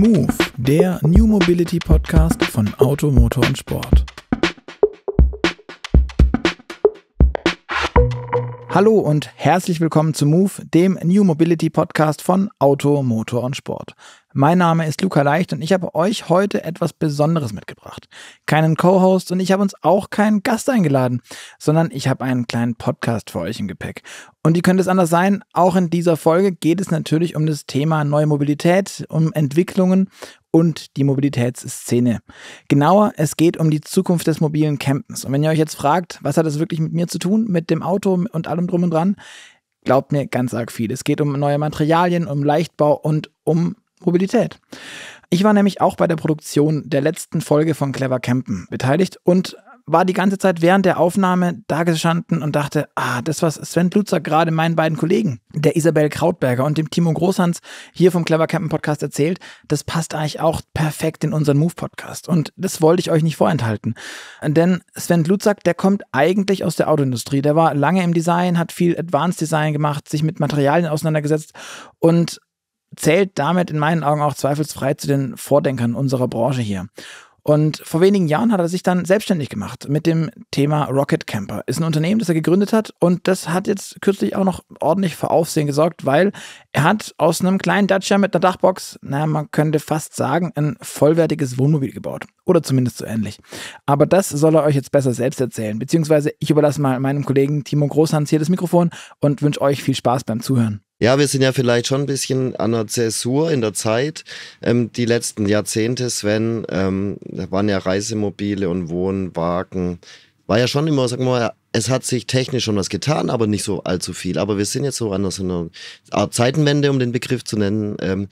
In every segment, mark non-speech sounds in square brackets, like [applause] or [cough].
Move, der New Mobility Podcast von Auto, Motor und Sport. Hallo und herzlich willkommen zu Move, dem New Mobility Podcast von Auto, Motor und Sport. Mein Name ist Luca Leicht und ich habe euch heute etwas Besonderes mitgebracht. Keinen Co-Host und ich habe uns auch keinen Gast eingeladen, sondern ich habe einen kleinen Podcast für euch im Gepäck. Und ihr könnt es anders sein? Auch in dieser Folge geht es natürlich um das Thema neue Mobilität, um Entwicklungen und die Mobilitätsszene. Genauer, es geht um die Zukunft des mobilen Campens. Und wenn ihr euch jetzt fragt, was hat das wirklich mit mir zu tun, mit dem Auto und allem drum und dran, glaubt mir ganz arg viel. Es geht um neue Materialien, um Leichtbau und um Mobilität. Ich war nämlich auch bei der Produktion der letzten Folge von Clever Campen beteiligt und war die ganze Zeit während der Aufnahme da gestanden und dachte, ah, das, was Sven Lutzer gerade meinen beiden Kollegen, der Isabel Krautberger und dem Timo Großhans hier vom Clever Campen Podcast erzählt, das passt eigentlich auch perfekt in unseren Move Podcast. Und das wollte ich euch nicht vorenthalten. Denn Sven Lutzak, der kommt eigentlich aus der Autoindustrie. Der war lange im Design, hat viel Advanced Design gemacht, sich mit Materialien auseinandergesetzt und zählt damit in meinen Augen auch zweifelsfrei zu den Vordenkern unserer Branche hier. Und vor wenigen Jahren hat er sich dann selbstständig gemacht mit dem Thema Rocket Camper. Ist ein Unternehmen, das er gegründet hat und das hat jetzt kürzlich auch noch ordentlich für Aufsehen gesorgt, weil er hat aus einem kleinen Dacia mit einer Dachbox, naja, man könnte fast sagen, ein vollwertiges Wohnmobil gebaut. Oder zumindest so ähnlich. Aber das soll er euch jetzt besser selbst erzählen. Beziehungsweise ich überlasse mal meinem Kollegen Timo Großhans hier das Mikrofon und wünsche euch viel Spaß beim Zuhören. Ja, wir sind ja vielleicht schon ein bisschen an einer Zäsur in der Zeit. Ähm, die letzten Jahrzehnte, Sven, ähm, waren ja Reisemobile und Wohnwagen. War ja schon immer, sagen wir mal, es hat sich technisch schon was getan, aber nicht so allzu viel. Aber wir sind jetzt so an in einer Art Zeitenwende, um den Begriff zu nennen, ähm,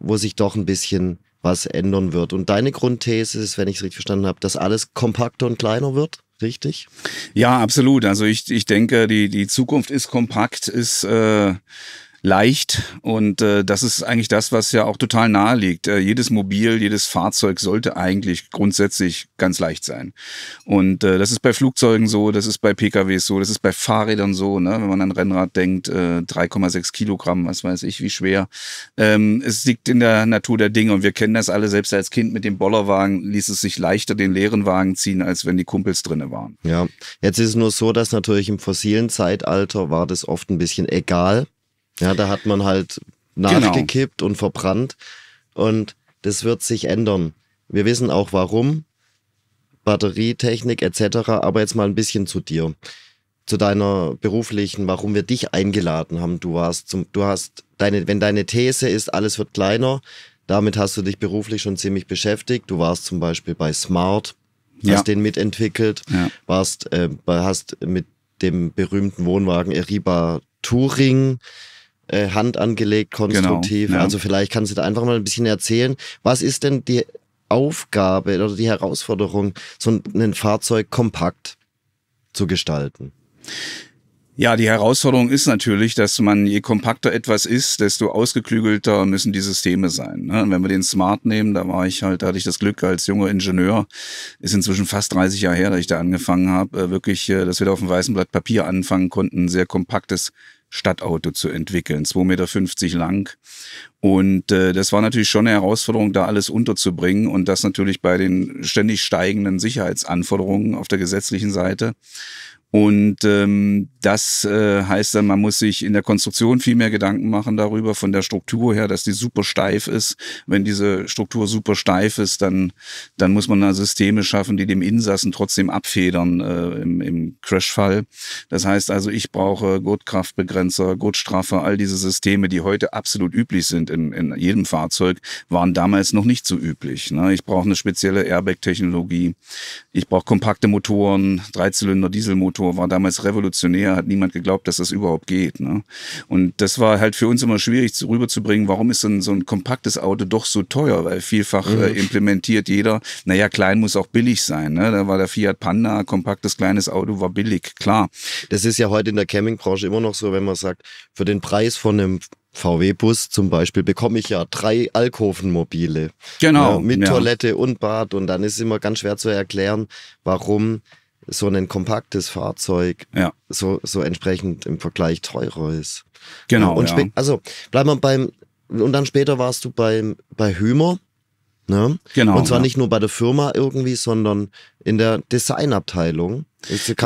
wo sich doch ein bisschen was ändern wird. Und deine Grundthese ist, wenn ich es richtig verstanden habe, dass alles kompakter und kleiner wird? richtig? Ja, absolut. Also ich, ich denke, die, die Zukunft ist kompakt, ist äh, leicht. Und äh, das ist eigentlich das, was ja auch total nahe liegt. Äh, jedes Mobil, jedes Fahrzeug sollte eigentlich grundsätzlich ganz leicht sein. Und äh, das ist bei Flugzeugen so, das ist bei PKWs so, das ist bei Fahrrädern so, ne? wenn man an Rennrad denkt, äh, 3,6 Kilogramm, was weiß ich, wie schwer. Ähm, es liegt in der Natur der Dinge und wir kennen das alle, selbst als Kind mit dem Bollerwagen ließ es sich leichter den leeren Wagen ziehen, als wenn die Kumpels drinne waren. Ja, jetzt ist es nur so, dass natürlich im fossilen Zeitalter war das oft ein bisschen egal, ja, da hat man halt genau. nachgekippt genau. und verbrannt. Und das wird sich ändern. Wir wissen auch warum. Batterietechnik etc. Aber jetzt mal ein bisschen zu dir. Zu deiner beruflichen, warum wir dich eingeladen haben. Du warst zum, du hast deine, wenn deine These ist, alles wird kleiner, damit hast du dich beruflich schon ziemlich beschäftigt. Du warst zum Beispiel bei Smart, hast ja. den mitentwickelt, ja. warst, äh, hast mit dem berühmten Wohnwagen Eriba Touring äh, Hand angelegt, genau, konstruktiv. Genau, ja. Also vielleicht kannst du da einfach mal ein bisschen erzählen, was ist denn die Aufgabe oder die Herausforderung, so ein Fahrzeug kompakt zu gestalten? Ja, die Herausforderung ist natürlich, dass man, je kompakter etwas ist, desto ausgeklügelter müssen die Systeme sein. Ne? Wenn wir den Smart nehmen, da war ich halt, da hatte ich das Glück als junger Ingenieur, ist inzwischen fast 30 Jahre her, dass ich da angefangen habe, äh, wirklich, äh, dass wir da auf dem weißen Blatt Papier anfangen konnten, ein sehr kompaktes Stadtauto zu entwickeln, 2,50 Meter lang. Und äh, das war natürlich schon eine Herausforderung, da alles unterzubringen und das natürlich bei den ständig steigenden Sicherheitsanforderungen auf der gesetzlichen Seite. Und ähm, das äh, heißt dann, man muss sich in der Konstruktion viel mehr Gedanken machen darüber, von der Struktur her, dass die super steif ist. Wenn diese Struktur super steif ist, dann, dann muss man da Systeme schaffen, die dem Insassen trotzdem abfedern äh, im, im Crashfall. Das heißt also, ich brauche Gurtkraftbegrenzer, Gurtstraffer, all diese Systeme, die heute absolut üblich sind in, in jedem Fahrzeug, waren damals noch nicht so üblich. Ne? Ich brauche eine spezielle Airbag-Technologie. Ich brauche kompakte Motoren, Dreizylinder, Dieselmotoren. Motor war damals revolutionär, hat niemand geglaubt, dass das überhaupt geht. Ne? Und das war halt für uns immer schwierig rüberzubringen, warum ist denn so ein kompaktes Auto doch so teuer? Weil vielfach äh, mhm. implementiert jeder, naja, klein muss auch billig sein. Ne? Da war der Fiat Panda, kompaktes kleines Auto, war billig, klar. Das ist ja heute in der Campingbranche immer noch so, wenn man sagt, für den Preis von einem VW-Bus zum Beispiel bekomme ich ja drei Alkovenmobile. Genau. Ja, mit ja. Toilette und Bad. Und dann ist es immer ganz schwer zu erklären, warum so ein kompaktes Fahrzeug ja. so, so entsprechend im Vergleich teurer ist. Genau. Und ja. Also bleiben wir beim, und dann später warst du beim, bei Hümer. Ne? Genau. Und zwar ja. nicht nur bei der Firma irgendwie, sondern in der Designabteilung.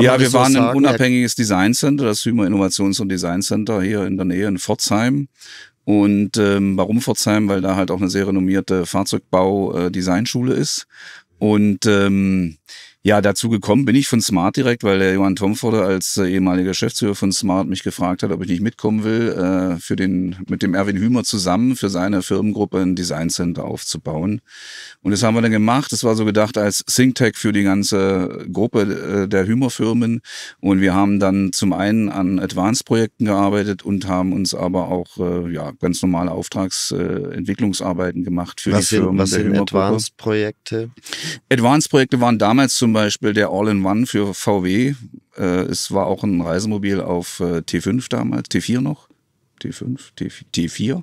ja, wir so waren sagen? im unabhängiges Design Center, das Hümer Innovations- und Design Center hier in der Nähe in Pforzheim. Und ähm, warum Pforzheim? Weil da halt auch eine sehr renommierte Fahrzeugbau-Designschule äh, ist. Und ähm, ja, dazu gekommen bin ich von Smart direkt, weil der Johann Tomforder als äh, ehemaliger Geschäftsführer von Smart mich gefragt hat, ob ich nicht mitkommen will, äh, für den, mit dem Erwin Hümer zusammen für seine Firmengruppe ein Design Center aufzubauen. Und das haben wir dann gemacht. Das war so gedacht als ThinkTech für die ganze Gruppe äh, der Hümer-Firmen. Und wir haben dann zum einen an Advanced-Projekten gearbeitet und haben uns aber auch äh, ja, ganz normale Auftragsentwicklungsarbeiten äh, gemacht für was die Firmen. In, was der sind Advanced-Projekte? Advanced-Projekte waren damals zum Beispiel der All-in-One für VW. Äh, es war auch ein Reisemobil auf äh, T5 damals, T4 noch. T5, T4,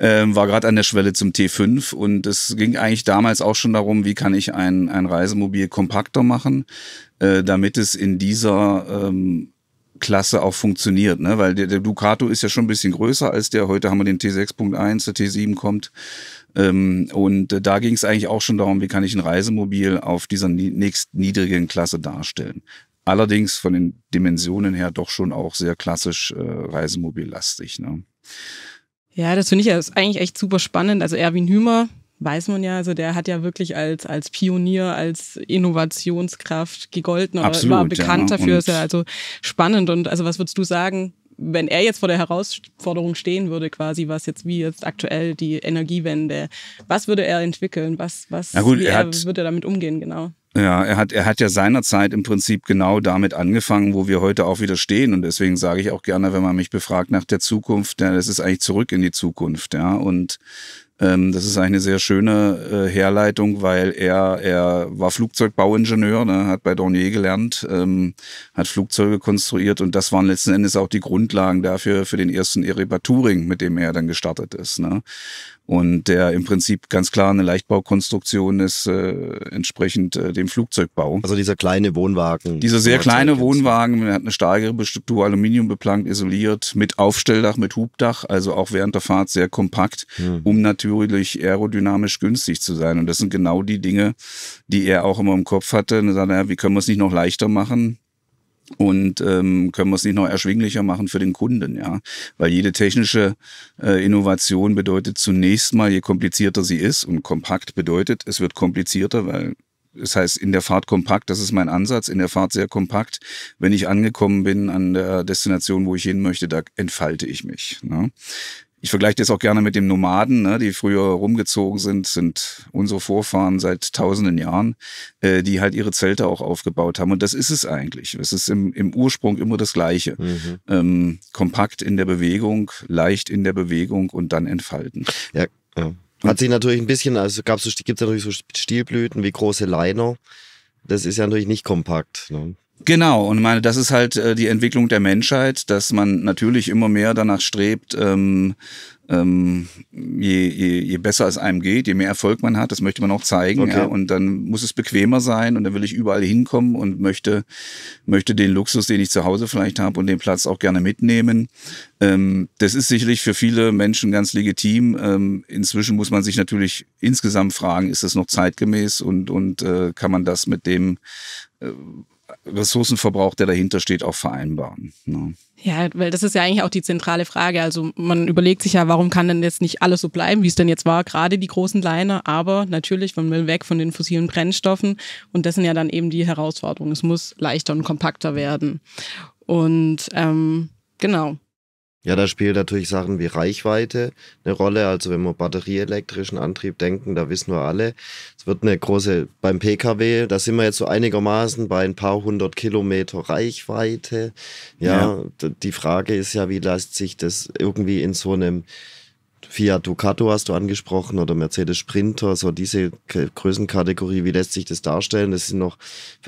ähm, war gerade an der Schwelle zum T5 und es ging eigentlich damals auch schon darum, wie kann ich ein, ein Reisemobil kompakter machen, äh, damit es in dieser ähm, Klasse auch funktioniert, ne? weil der, der Ducato ist ja schon ein bisschen größer als der, heute haben wir den T6.1, der T7 kommt ähm, und äh, da ging es eigentlich auch schon darum, wie kann ich ein Reisemobil auf dieser nächst niedrigen Klasse darstellen. Allerdings von den Dimensionen her doch schon auch sehr klassisch äh, Reisemobillastig. Ne? Ja, das finde ich ja eigentlich echt super spannend. Also Erwin Hümer, weiß man ja, also der hat ja wirklich als, als Pionier, als Innovationskraft gegolten oder Absolut, war bekannt ja, ne? dafür. Ist ja also spannend. Und also was würdest du sagen, wenn er jetzt vor der Herausforderung stehen würde, quasi, was jetzt wie jetzt aktuell die Energiewende, was würde er entwickeln? Was, was ja gut, er er, hat, würde er damit umgehen, genau? Ja, er hat, er hat ja seinerzeit im Prinzip genau damit angefangen, wo wir heute auch wieder stehen. Und deswegen sage ich auch gerne, wenn man mich befragt nach der Zukunft, ja, das ist eigentlich zurück in die Zukunft, ja. Und ähm, das ist eine sehr schöne äh, Herleitung, weil er, er war Flugzeugbauingenieur, ne, hat bei Dornier gelernt, ähm, hat Flugzeuge konstruiert und das waren letzten Endes auch die Grundlagen dafür für den ersten Ereba Touring, mit dem er dann gestartet ist. Ne? und der im Prinzip ganz klar eine Leichtbaukonstruktion ist, äh, entsprechend äh, dem Flugzeugbau. Also dieser kleine Wohnwagen. Dieser sehr kleine Wohnwagen, der hat eine stahlgerippe Struktur, Aluminium beplankt, isoliert, mit Aufstelldach, mit Hubdach, also auch während der Fahrt sehr kompakt, hm. um natürlich aerodynamisch günstig zu sein. Und das sind genau die Dinge, die er auch immer im Kopf hatte. Und er sagt, naja, wie können wir es nicht noch leichter machen? und ähm, können wir es nicht noch erschwinglicher machen für den Kunden, ja, weil jede technische äh, Innovation bedeutet zunächst mal, je komplizierter sie ist und kompakt bedeutet, es wird komplizierter, weil das heißt, in der Fahrt kompakt, das ist mein Ansatz, in der Fahrt sehr kompakt. Wenn ich angekommen bin an der Destination, wo ich hin möchte, da entfalte ich mich. Ne? Ich vergleiche das auch gerne mit dem Nomaden, ne, die früher rumgezogen sind, sind unsere Vorfahren seit tausenden Jahren, äh, die halt ihre Zelte auch aufgebaut haben. Und das ist es eigentlich. Es ist im, im Ursprung immer das Gleiche. Mhm. Ähm, kompakt in der Bewegung, leicht in der Bewegung und dann entfalten. Ja, ja. Hat sich natürlich ein bisschen, also gab's so, gibt es natürlich so Stilblüten wie große Leiner. Das ist ja natürlich nicht kompakt. Ne? Genau, und ich meine, das ist halt äh, die Entwicklung der Menschheit, dass man natürlich immer mehr danach strebt, ähm, ähm, je, je, je besser es einem geht, je mehr Erfolg man hat, das möchte man auch zeigen. Okay. Ja, und dann muss es bequemer sein und dann will ich überall hinkommen und möchte, möchte den Luxus, den ich zu Hause vielleicht habe und den Platz auch gerne mitnehmen. Ähm, das ist sicherlich für viele Menschen ganz legitim. Ähm, inzwischen muss man sich natürlich insgesamt fragen, ist das noch zeitgemäß und, und äh, kann man das mit dem äh, Ressourcenverbrauch, der dahinter steht, auch vereinbaren. Ne? Ja, weil das ist ja eigentlich auch die zentrale Frage. Also man überlegt sich ja, warum kann denn jetzt nicht alles so bleiben, wie es denn jetzt war, gerade die großen Liner. Aber natürlich, man will weg von den fossilen Brennstoffen und das sind ja dann eben die Herausforderungen. Es muss leichter und kompakter werden. Und ähm, genau, ja, da spielt natürlich Sachen wie Reichweite eine Rolle. Also wenn wir batterieelektrischen Antrieb denken, da wissen wir alle, es wird eine große, beim Pkw, da sind wir jetzt so einigermaßen bei ein paar hundert Kilometer Reichweite. Ja, ja. die Frage ist ja, wie lässt sich das irgendwie in so einem Fiat Ducato hast du angesprochen oder Mercedes Sprinter, so diese Größenkategorie, wie lässt sich das darstellen? Das sind noch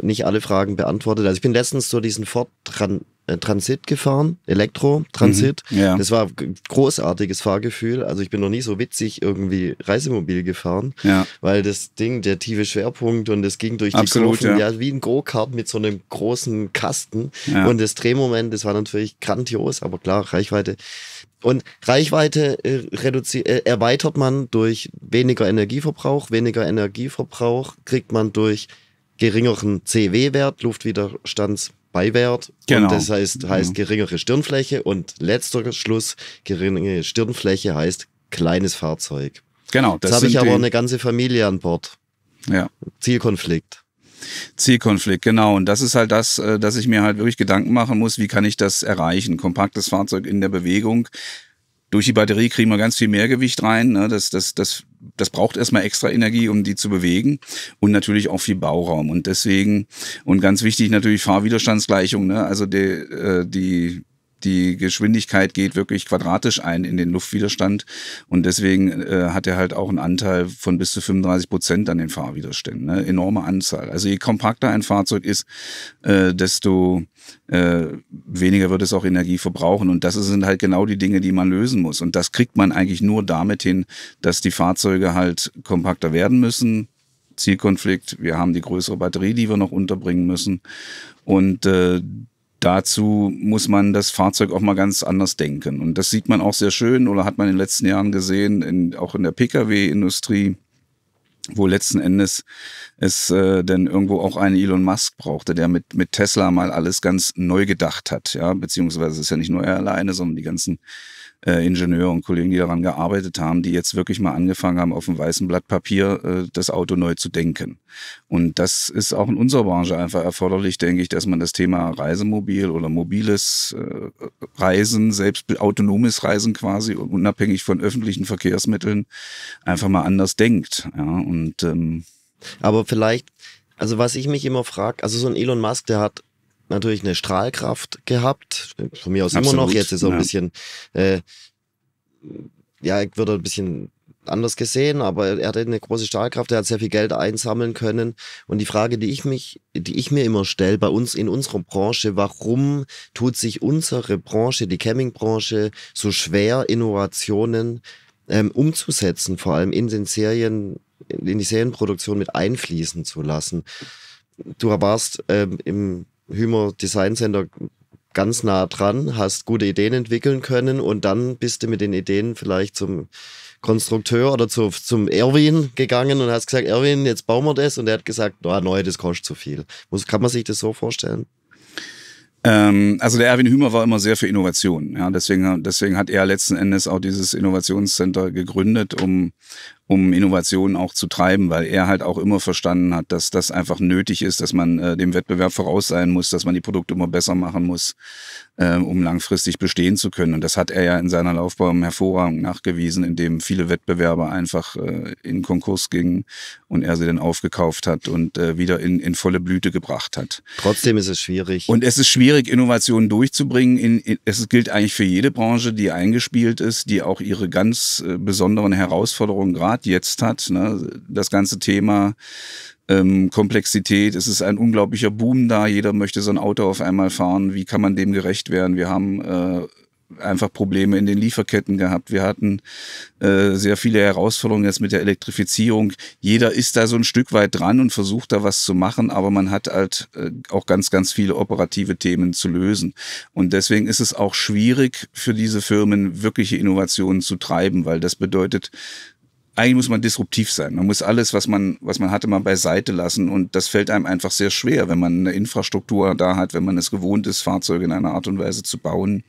nicht alle Fragen beantwortet. Also ich bin letztens so diesen Ford Tran äh, Transit gefahren, Elektro-Transit. Mhm, ja. Das war großartiges Fahrgefühl. Also ich bin noch nie so witzig irgendwie Reisemobil gefahren, ja. weil das Ding, der tiefe Schwerpunkt und das ging durch die Absolut, Kurven, ja. ja. wie ein Go-Kart mit so einem großen Kasten. Ja. Und das Drehmoment, das war natürlich grandios, aber klar, Reichweite und Reichweite äh, reduziert, äh, erweitert man durch weniger Energieverbrauch. Weniger Energieverbrauch kriegt man durch geringeren CW-Wert, Luftwiderstandsbeiwert. Genau. Und das heißt, mhm. heißt geringere Stirnfläche. Und letzter Schluss, geringe Stirnfläche heißt kleines Fahrzeug. Genau. Das Jetzt habe ich aber eine ganze Familie an Bord. Ja. Zielkonflikt. Zielkonflikt, genau. Und das ist halt das, äh, dass ich mir halt wirklich Gedanken machen muss, wie kann ich das erreichen? Kompaktes Fahrzeug in der Bewegung. Durch die Batterie kriegen wir ganz viel mehr Gewicht rein. Ne? Das, das, das, das braucht erstmal extra Energie, um die zu bewegen und natürlich auch viel Bauraum. Und deswegen, und ganz wichtig natürlich Fahrwiderstandsgleichung, ne? also die, äh, die die Geschwindigkeit geht wirklich quadratisch ein in den Luftwiderstand und deswegen äh, hat er halt auch einen Anteil von bis zu 35 Prozent an den Fahrwiderständen. Ne? Enorme Anzahl. Also je kompakter ein Fahrzeug ist, äh, desto äh, weniger wird es auch Energie verbrauchen und das sind halt genau die Dinge, die man lösen muss und das kriegt man eigentlich nur damit hin, dass die Fahrzeuge halt kompakter werden müssen, Zielkonflikt. Wir haben die größere Batterie, die wir noch unterbringen müssen. Und äh, dazu muss man das Fahrzeug auch mal ganz anders denken. Und das sieht man auch sehr schön oder hat man in den letzten Jahren gesehen, in, auch in der Pkw-Industrie wo letzten Endes es äh, denn irgendwo auch einen Elon Musk brauchte, der mit, mit Tesla mal alles ganz neu gedacht hat, ja, beziehungsweise ist ja nicht nur er alleine, sondern die ganzen äh, Ingenieur und Kollegen, die daran gearbeitet haben, die jetzt wirklich mal angefangen haben, auf dem weißen Blatt Papier äh, das Auto neu zu denken. Und das ist auch in unserer Branche einfach erforderlich, denke ich, dass man das Thema Reisemobil oder mobiles äh, Reisen, selbst autonomes Reisen quasi, unabhängig von öffentlichen Verkehrsmitteln, einfach mal anders denkt. Ja, und ähm, aber vielleicht, also was ich mich immer frage, also so ein Elon Musk, der hat natürlich eine Strahlkraft gehabt. Von mir aus Absolut, immer noch. Jetzt ist er ja. ein bisschen, äh, ja, ich würde ein bisschen anders gesehen, aber er hatte eine große Strahlkraft, er hat sehr viel Geld einsammeln können. Und die Frage, die ich mich, die ich mir immer stelle, bei uns in unserer Branche, warum tut sich unsere Branche, die Camming-Branche, so schwer, Innovationen ähm, umzusetzen, vor allem in den Serien, in die Serienproduktion mit einfließen zu lassen? Du warst ähm, im Hümer Design Center ganz nah dran, hast gute Ideen entwickeln können und dann bist du mit den Ideen vielleicht zum Konstrukteur oder zu, zum Erwin gegangen und hast gesagt, Erwin, jetzt bauen wir das. Und er hat gesagt, oh, neu, das kostet zu viel. Muss, kann man sich das so vorstellen? Ähm, also der Erwin Hümer war immer sehr für Innovation. Ja, deswegen, deswegen hat er letzten Endes auch dieses Innovationscenter gegründet, um, um Innovationen auch zu treiben, weil er halt auch immer verstanden hat, dass das einfach nötig ist, dass man äh, dem Wettbewerb voraus sein muss, dass man die Produkte immer besser machen muss, äh, um langfristig bestehen zu können. Und das hat er ja in seiner Laufbahn hervorragend nachgewiesen, indem viele Wettbewerber einfach äh, in Konkurs gingen und er sie dann aufgekauft hat und äh, wieder in, in volle Blüte gebracht hat. Trotzdem ist es schwierig. Und es ist schwierig, Innovationen durchzubringen. In, in, es gilt eigentlich für jede Branche, die eingespielt ist, die auch ihre ganz äh, besonderen Herausforderungen gerade Format jetzt hat. Ne? Das ganze Thema ähm, Komplexität, es ist ein unglaublicher Boom da, jeder möchte so ein Auto auf einmal fahren, wie kann man dem gerecht werden? Wir haben äh, einfach Probleme in den Lieferketten gehabt. Wir hatten äh, sehr viele Herausforderungen jetzt mit der Elektrifizierung. Jeder ist da so ein Stück weit dran und versucht da was zu machen, aber man hat halt äh, auch ganz, ganz viele operative Themen zu lösen. Und deswegen ist es auch schwierig für diese Firmen, wirkliche Innovationen zu treiben, weil das bedeutet eigentlich muss man disruptiv sein. Man muss alles, was man, was man hatte, mal beiseite lassen. Und das fällt einem einfach sehr schwer, wenn man eine Infrastruktur da hat, wenn man es gewohnt ist, Fahrzeuge in einer Art und Weise zu bauen,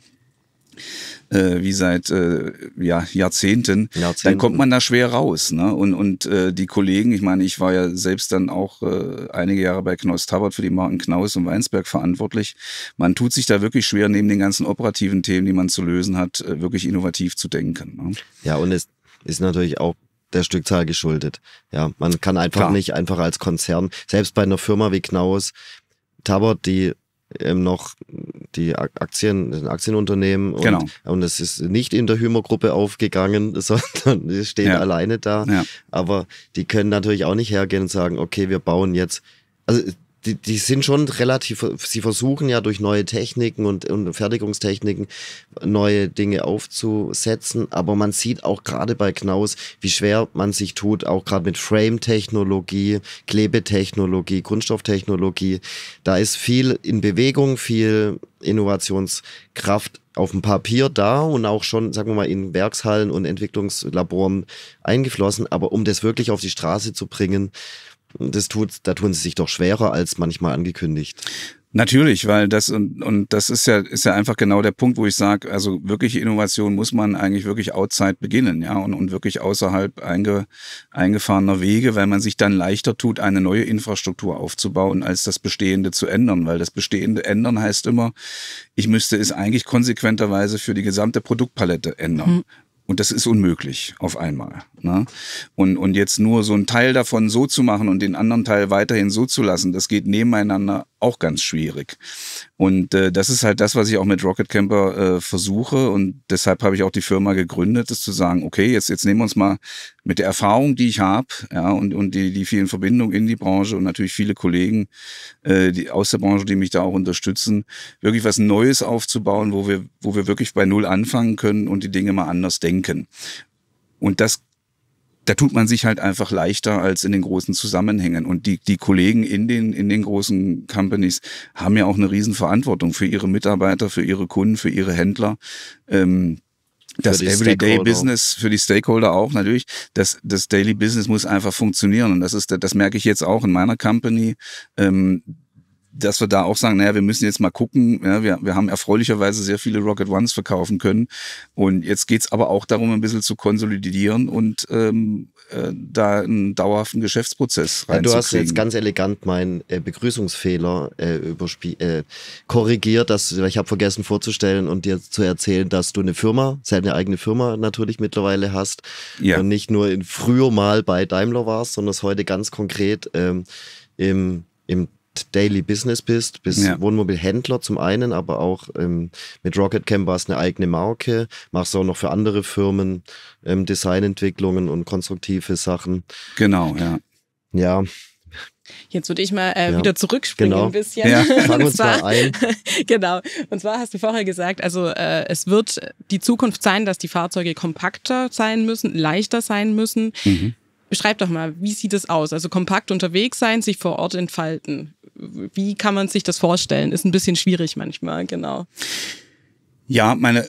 äh, wie seit äh, ja, Jahrzehnten, Jahrzehnten, dann kommt man da schwer raus. Ne? Und, und äh, die Kollegen, ich meine, ich war ja selbst dann auch äh, einige Jahre bei Knaus Tabert für die Marken Knaus und Weinsberg verantwortlich. Man tut sich da wirklich schwer, neben den ganzen operativen Themen, die man zu lösen hat, äh, wirklich innovativ zu denken. Ne? Ja, und es ist natürlich auch der Stückzahl geschuldet. Ja, man kann einfach Klar. nicht einfach als Konzern, selbst bei einer Firma wie Knaus, Tabert, die ähm, noch die Aktien, ein Aktienunternehmen und, genau. und es ist nicht in der Hümer-Gruppe aufgegangen, [laughs] sondern es steht ja. alleine da. Ja. Aber die können natürlich auch nicht hergehen und sagen, okay, wir bauen jetzt, also die, die sind schon relativ, sie versuchen ja durch neue Techniken und, und Fertigungstechniken neue Dinge aufzusetzen, aber man sieht auch gerade bei Knaus, wie schwer man sich tut, auch gerade mit Frame-Technologie, Klebetechnologie, Kunststofftechnologie. Da ist viel in Bewegung, viel Innovationskraft auf dem Papier da und auch schon, sagen wir mal, in Werkshallen und Entwicklungslaboren eingeflossen, aber um das wirklich auf die Straße zu bringen, das tut, da tun sie sich doch schwerer als manchmal angekündigt. Natürlich, weil das und, und das ist ja ist ja einfach genau der Punkt, wo ich sage, also wirklich Innovation muss man eigentlich wirklich outside beginnen, ja, und, und wirklich außerhalb einge, eingefahrener Wege, weil man sich dann leichter tut, eine neue Infrastruktur aufzubauen, als das Bestehende zu ändern, weil das Bestehende ändern heißt immer, ich müsste es eigentlich konsequenterweise für die gesamte Produktpalette ändern. Mhm. Und das ist unmöglich auf einmal. Ne? Und, und jetzt nur so einen Teil davon so zu machen und den anderen Teil weiterhin so zu lassen, das geht nebeneinander auch ganz schwierig. Und äh, das ist halt das, was ich auch mit Rocket Camper äh, versuche. Und deshalb habe ich auch die Firma gegründet, das zu sagen, okay, jetzt, jetzt nehmen wir uns mal mit der Erfahrung, die ich habe, ja, und, und die, die vielen Verbindungen in die Branche und natürlich viele Kollegen äh, die, aus der Branche, die mich da auch unterstützen, wirklich was Neues aufzubauen, wo wir, wo wir wirklich bei Null anfangen können und die Dinge mal anders denken. Und das da tut man sich halt einfach leichter als in den großen Zusammenhängen. Und die, die Kollegen in den, in den großen Companies haben ja auch eine Riesenverantwortung für ihre Mitarbeiter, für ihre Kunden, für ihre Händler. Ähm, das Everyday Business für die Stakeholder auch natürlich. Das, das Daily Business muss einfach funktionieren. Und das ist, das merke ich jetzt auch in meiner Company. Ähm, dass wir da auch sagen, naja, wir müssen jetzt mal gucken. Ja, wir, wir haben erfreulicherweise sehr viele Rocket Ones verkaufen können. Und jetzt geht es aber auch darum, ein bisschen zu konsolidieren und ähm, äh, da einen dauerhaften Geschäftsprozess reinzukriegen. Ja, du hast jetzt ganz elegant meinen äh, Begrüßungsfehler äh, überspie äh, korrigiert. Dass, ich habe vergessen vorzustellen und dir zu erzählen, dass du eine Firma, seine eigene Firma natürlich mittlerweile hast. Ja. Und nicht nur in früher mal bei Daimler warst, sondern es heute ganz konkret ähm, im, im Daily Business bist, bist ja. Wohnmobilhändler zum einen, aber auch ähm, mit Rocket Camp war eine eigene Marke, machst auch noch für andere Firmen ähm, Designentwicklungen und konstruktive Sachen. Genau, ja. Ja, Jetzt würde ich mal äh, ja. wieder zurückspringen genau. ein bisschen. Ja. [laughs] Fang uns zwar, ein. [laughs] genau. Und zwar hast du vorher gesagt, also äh, es wird die Zukunft sein, dass die Fahrzeuge kompakter sein müssen, leichter sein müssen. Mhm. Beschreib doch mal, wie sieht es aus? Also kompakt unterwegs sein, sich vor Ort entfalten wie kann man sich das vorstellen? Ist ein bisschen schwierig manchmal, genau. Ja, meine,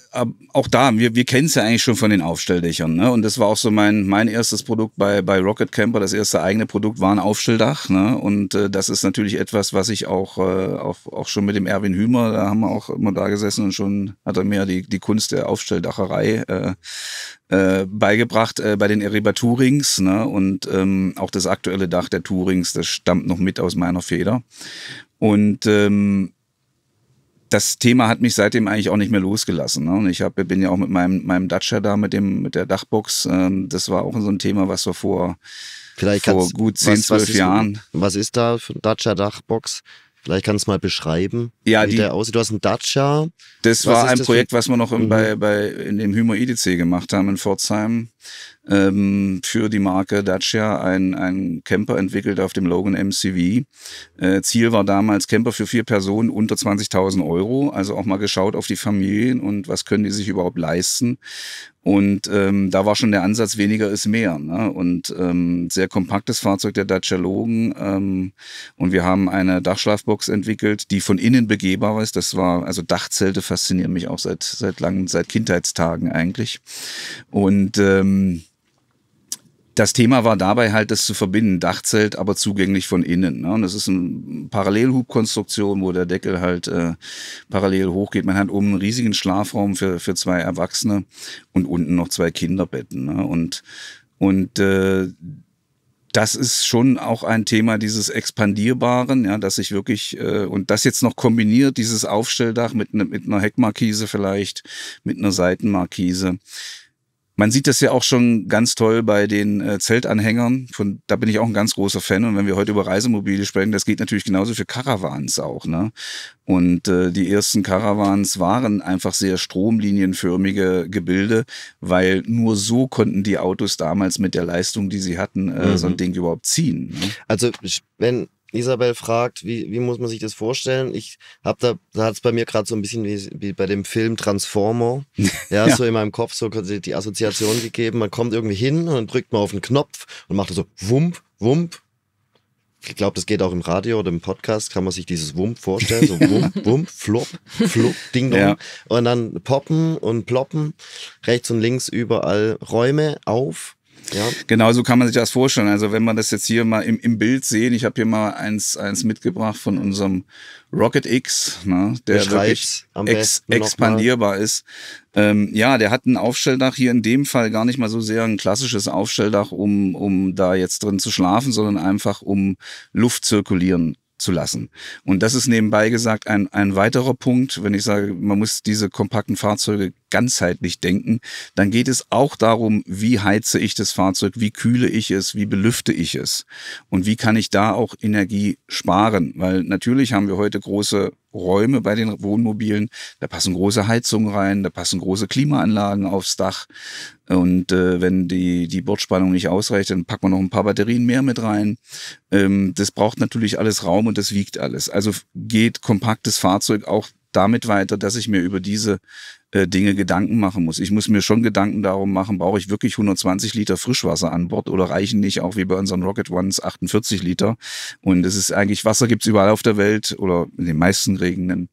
auch da, wir, wir kennen es ja eigentlich schon von den Aufstelldächern. Ne? Und das war auch so mein, mein erstes Produkt bei, bei Rocket Camper. Das erste eigene Produkt war ein Aufstelldach. Ne? Und äh, das ist natürlich etwas, was ich auch, äh, auch, auch schon mit dem Erwin Hümer, da haben wir auch immer da gesessen und schon hat er mir die, die Kunst der Aufstelldacherei äh, äh, beigebracht äh, bei den Ereba Tourings. Ne? Und ähm, auch das aktuelle Dach der Tourings, das stammt noch mit aus meiner Feder. Und ähm, das Thema hat mich seitdem eigentlich auch nicht mehr losgelassen. Ne? Und ich hab, bin ja auch mit meinem, meinem Dacia da, mit, dem, mit der Dachbox, ähm, das war auch so ein Thema, was so vor, Vielleicht vor gut 10, was, 12 was ist, Jahren. Was ist da für ein Dacia Dachbox? Vielleicht kannst du mal beschreiben, ja, wie die, der aussieht. Du hast einen Dacia. Das was war ein das Projekt, was wir noch mhm. bei, bei, in dem Humor IDC gemacht haben in Pforzheim ähm, für die Marke Dacia ein, ein Camper entwickelt auf dem Logan MCV. Äh, Ziel war damals Camper für vier Personen unter 20.000 Euro. Also auch mal geschaut auf die Familien und was können die sich überhaupt leisten. Und ähm, da war schon der Ansatz, weniger ist mehr. Ne? Und ähm, sehr kompaktes Fahrzeug der Dacia Logan. Ähm, und wir haben eine Dachschlafbox entwickelt, die von innen begehbar ist. Das war, also Dachzelte faszinieren mich auch seit, seit langen, seit Kindheitstagen eigentlich. Und ähm, das Thema war dabei halt, das zu verbinden, Dachzelt, aber zugänglich von innen. Ne? Und das ist eine Parallelhubkonstruktion, wo der Deckel halt äh, parallel hochgeht. Man hat oben einen riesigen Schlafraum für, für zwei Erwachsene und unten noch zwei Kinderbetten. Ne? Und, und äh, das ist schon auch ein Thema dieses Expandierbaren, ja, dass ich wirklich, äh, und das jetzt noch kombiniert, dieses Aufstelldach mit, ne, mit einer Heckmarkise vielleicht, mit einer Seitenmarkise man sieht das ja auch schon ganz toll bei den äh, Zeltanhängern. Von, da bin ich auch ein ganz großer Fan. Und wenn wir heute über Reisemobile sprechen, das geht natürlich genauso für Caravans auch. Ne? Und äh, die ersten Caravans waren einfach sehr stromlinienförmige Gebilde, weil nur so konnten die Autos damals mit der Leistung, die sie hatten, äh, mhm. so ein mhm. Ding überhaupt ziehen. Ne? Also wenn Isabel fragt, wie, wie muss man sich das vorstellen? Ich hab da, da hat es bei mir gerade so ein bisschen wie, wie bei dem Film Transformer, [laughs] ja, ja, so in meinem Kopf so die Assoziation gegeben, man kommt irgendwie hin und dann drückt man auf einen Knopf und macht so wump, wump. Ich glaube, das geht auch im Radio oder im Podcast, kann man sich dieses Wump vorstellen, so [laughs] Wump, Wump, Flop, Flop, Ding Dong. Ja. Und dann poppen und ploppen rechts und links überall Räume auf ja. Genau so kann man sich das vorstellen. Also wenn man das jetzt hier mal im, im Bild sehen, ich habe hier mal eins, eins mitgebracht von unserem Rocket X, ne, der wirklich ex expandierbar ist. Ähm, ja, der hat ein Aufstelldach hier in dem Fall gar nicht mal so sehr ein klassisches Aufstelldach, um, um da jetzt drin zu schlafen, sondern einfach um Luft zirkulieren zu lassen. Und das ist nebenbei gesagt ein, ein weiterer Punkt, wenn ich sage, man muss diese kompakten Fahrzeuge ganzheitlich denken, dann geht es auch darum, wie heize ich das Fahrzeug, wie kühle ich es, wie belüfte ich es und wie kann ich da auch Energie sparen, weil natürlich haben wir heute große Räume bei den Wohnmobilen, da passen große Heizungen rein, da passen große Klimaanlagen aufs Dach und äh, wenn die, die Bordspannung nicht ausreicht, dann packen wir noch ein paar Batterien mehr mit rein. Ähm, das braucht natürlich alles Raum und das wiegt alles. Also geht kompaktes Fahrzeug auch damit weiter, dass ich mir über diese äh, Dinge Gedanken machen muss. Ich muss mir schon Gedanken darum machen, brauche ich wirklich 120 Liter Frischwasser an Bord oder reichen nicht auch wie bei unseren Rocket Ones 48 Liter? Und es ist eigentlich, Wasser gibt's überall auf der Welt oder in den meisten Regenen.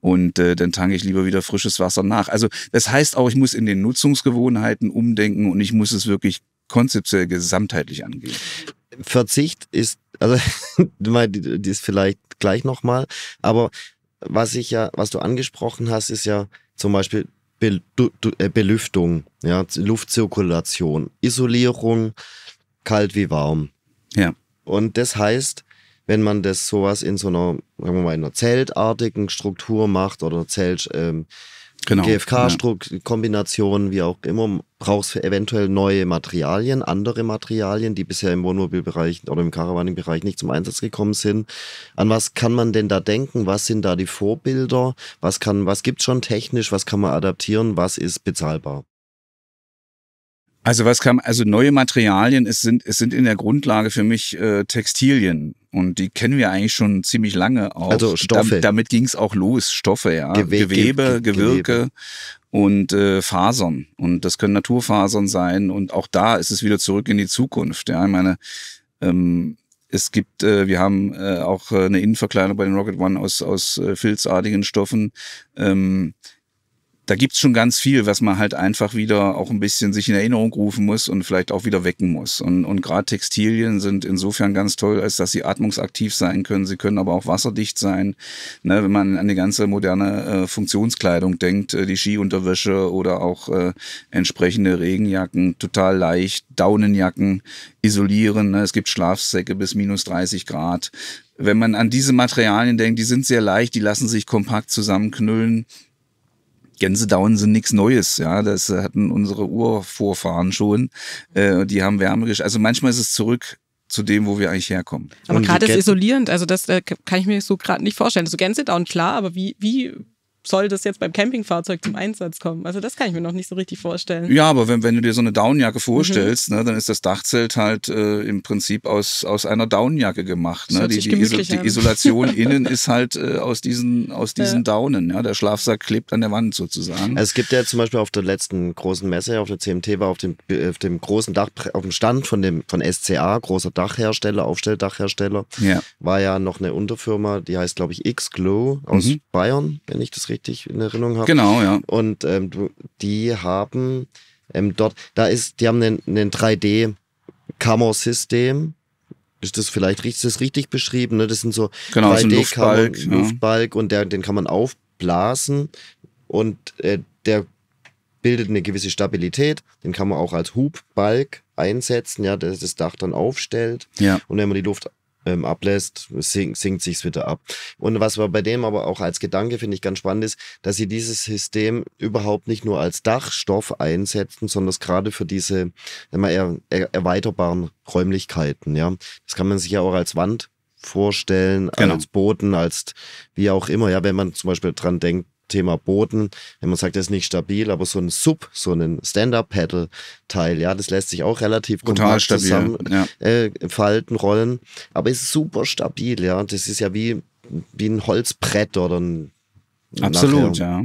Und äh, dann tanke ich lieber wieder frisches Wasser nach. Also das heißt auch, ich muss in den Nutzungsgewohnheiten umdenken und ich muss es wirklich konzeptuell gesamtheitlich angehen. Verzicht ist, also das [laughs] vielleicht gleich nochmal, aber was ich ja, was du angesprochen hast, ist ja zum Beispiel Be du, du, äh, Belüftung, ja, Luftzirkulation, Isolierung, kalt wie warm. Ja. Und das heißt, wenn man das sowas in so einer, sagen wir mal, in einer zeltartigen Struktur macht oder Zelt, ähm, Genau. GFK-Kombinationen, ja. wie auch immer, brauchst du eventuell neue Materialien, andere Materialien, die bisher im Wohnmobilbereich oder im Caravaning-Bereich nicht zum Einsatz gekommen sind. An was kann man denn da denken? Was sind da die Vorbilder? Was kann, was gibt's schon technisch? Was kann man adaptieren? Was ist bezahlbar? Also was kann also neue Materialien, es sind, es sind in der Grundlage für mich äh, Textilien. Und die kennen wir eigentlich schon ziemlich lange auch. Also Stoffe. damit, damit ging es auch los, Stoffe, ja. Gewebe, Gewebe, Ge Gewirke. und äh, Fasern. Und das können Naturfasern sein. Und auch da ist es wieder zurück in die Zukunft. Ja, ich meine, ähm, es gibt, äh, wir haben äh, auch äh, eine Innenverkleidung bei den Rocket One aus, aus äh, filzartigen Stoffen. Ähm, da gibt's schon ganz viel, was man halt einfach wieder auch ein bisschen sich in Erinnerung rufen muss und vielleicht auch wieder wecken muss. Und, und gerade Textilien sind insofern ganz toll, als dass sie atmungsaktiv sein können. Sie können aber auch wasserdicht sein. Ne, wenn man an die ganze moderne äh, Funktionskleidung denkt, äh, die Skiunterwäsche oder auch äh, entsprechende Regenjacken, total leicht, Daunenjacken isolieren. Ne? Es gibt Schlafsäcke bis minus 30 Grad. Wenn man an diese Materialien denkt, die sind sehr leicht, die lassen sich kompakt zusammenknüllen. Gänsedauen sind nichts Neues, ja. Das äh, hatten unsere Urvorfahren schon. Äh, die haben Wärme gesch Also manchmal ist es zurück zu dem, wo wir eigentlich herkommen. Aber gerade ist isolierend, also das äh, kann ich mir so gerade nicht vorstellen. So also Gänsedown, klar, aber wie, wie soll das jetzt beim Campingfahrzeug zum Einsatz kommen? Also das kann ich mir noch nicht so richtig vorstellen. Ja, aber wenn, wenn du dir so eine Downjacke mhm. vorstellst, mhm. ne, dann ist das Dachzelt halt äh, im Prinzip aus, aus einer Downjacke gemacht. Ne? Die, die, Iso die Isolation [laughs] innen ist halt äh, aus diesen, aus diesen ja. Daunen. Ja? Der Schlafsack klebt an der Wand sozusagen. Also es gibt ja zum Beispiel auf der letzten großen Messe, auf der CMT war auf dem, äh, auf dem großen Dach, auf dem Stand von dem von SCA, großer Dachhersteller, Aufstelldachhersteller, ja. war ja noch eine Unterfirma, die heißt glaube ich X-Glow aus mhm. Bayern, wenn ich das richtig richtig in Erinnerung habe. Genau, ja. Und ähm, die haben ähm, dort, da ist, die haben einen, einen 3D-Kammer-System. Ist das vielleicht richtig, ist das richtig beschrieben? Ne? Das sind so genau, 3D-Kammer, so Luftbalg, ja. und der, den kann man aufblasen und äh, der bildet eine gewisse Stabilität. Den kann man auch als Hubbalg einsetzen, ja, dass das Dach dann aufstellt. Ja. Und wenn man die Luft ähm, ablässt, sink, sinkt sich's wieder ab. Und was wir bei dem aber auch als Gedanke finde ich ganz spannend ist, dass sie dieses System überhaupt nicht nur als Dachstoff einsetzen, sondern es gerade für diese immer er, er, erweiterbaren Räumlichkeiten, ja. Das kann man sich ja auch als Wand vorstellen, genau. als Boden, als wie auch immer. Ja, wenn man zum Beispiel dran denkt, Thema Boden, wenn man sagt, das ist nicht stabil, aber so ein Sub, so ein Stand-Up-Pedal-Teil, ja, das lässt sich auch relativ gut zusammenfalten, ja. äh, rollen, aber ist super stabil, ja, das ist ja wie, wie ein Holzbrett oder ein Absolut, nachher. ja.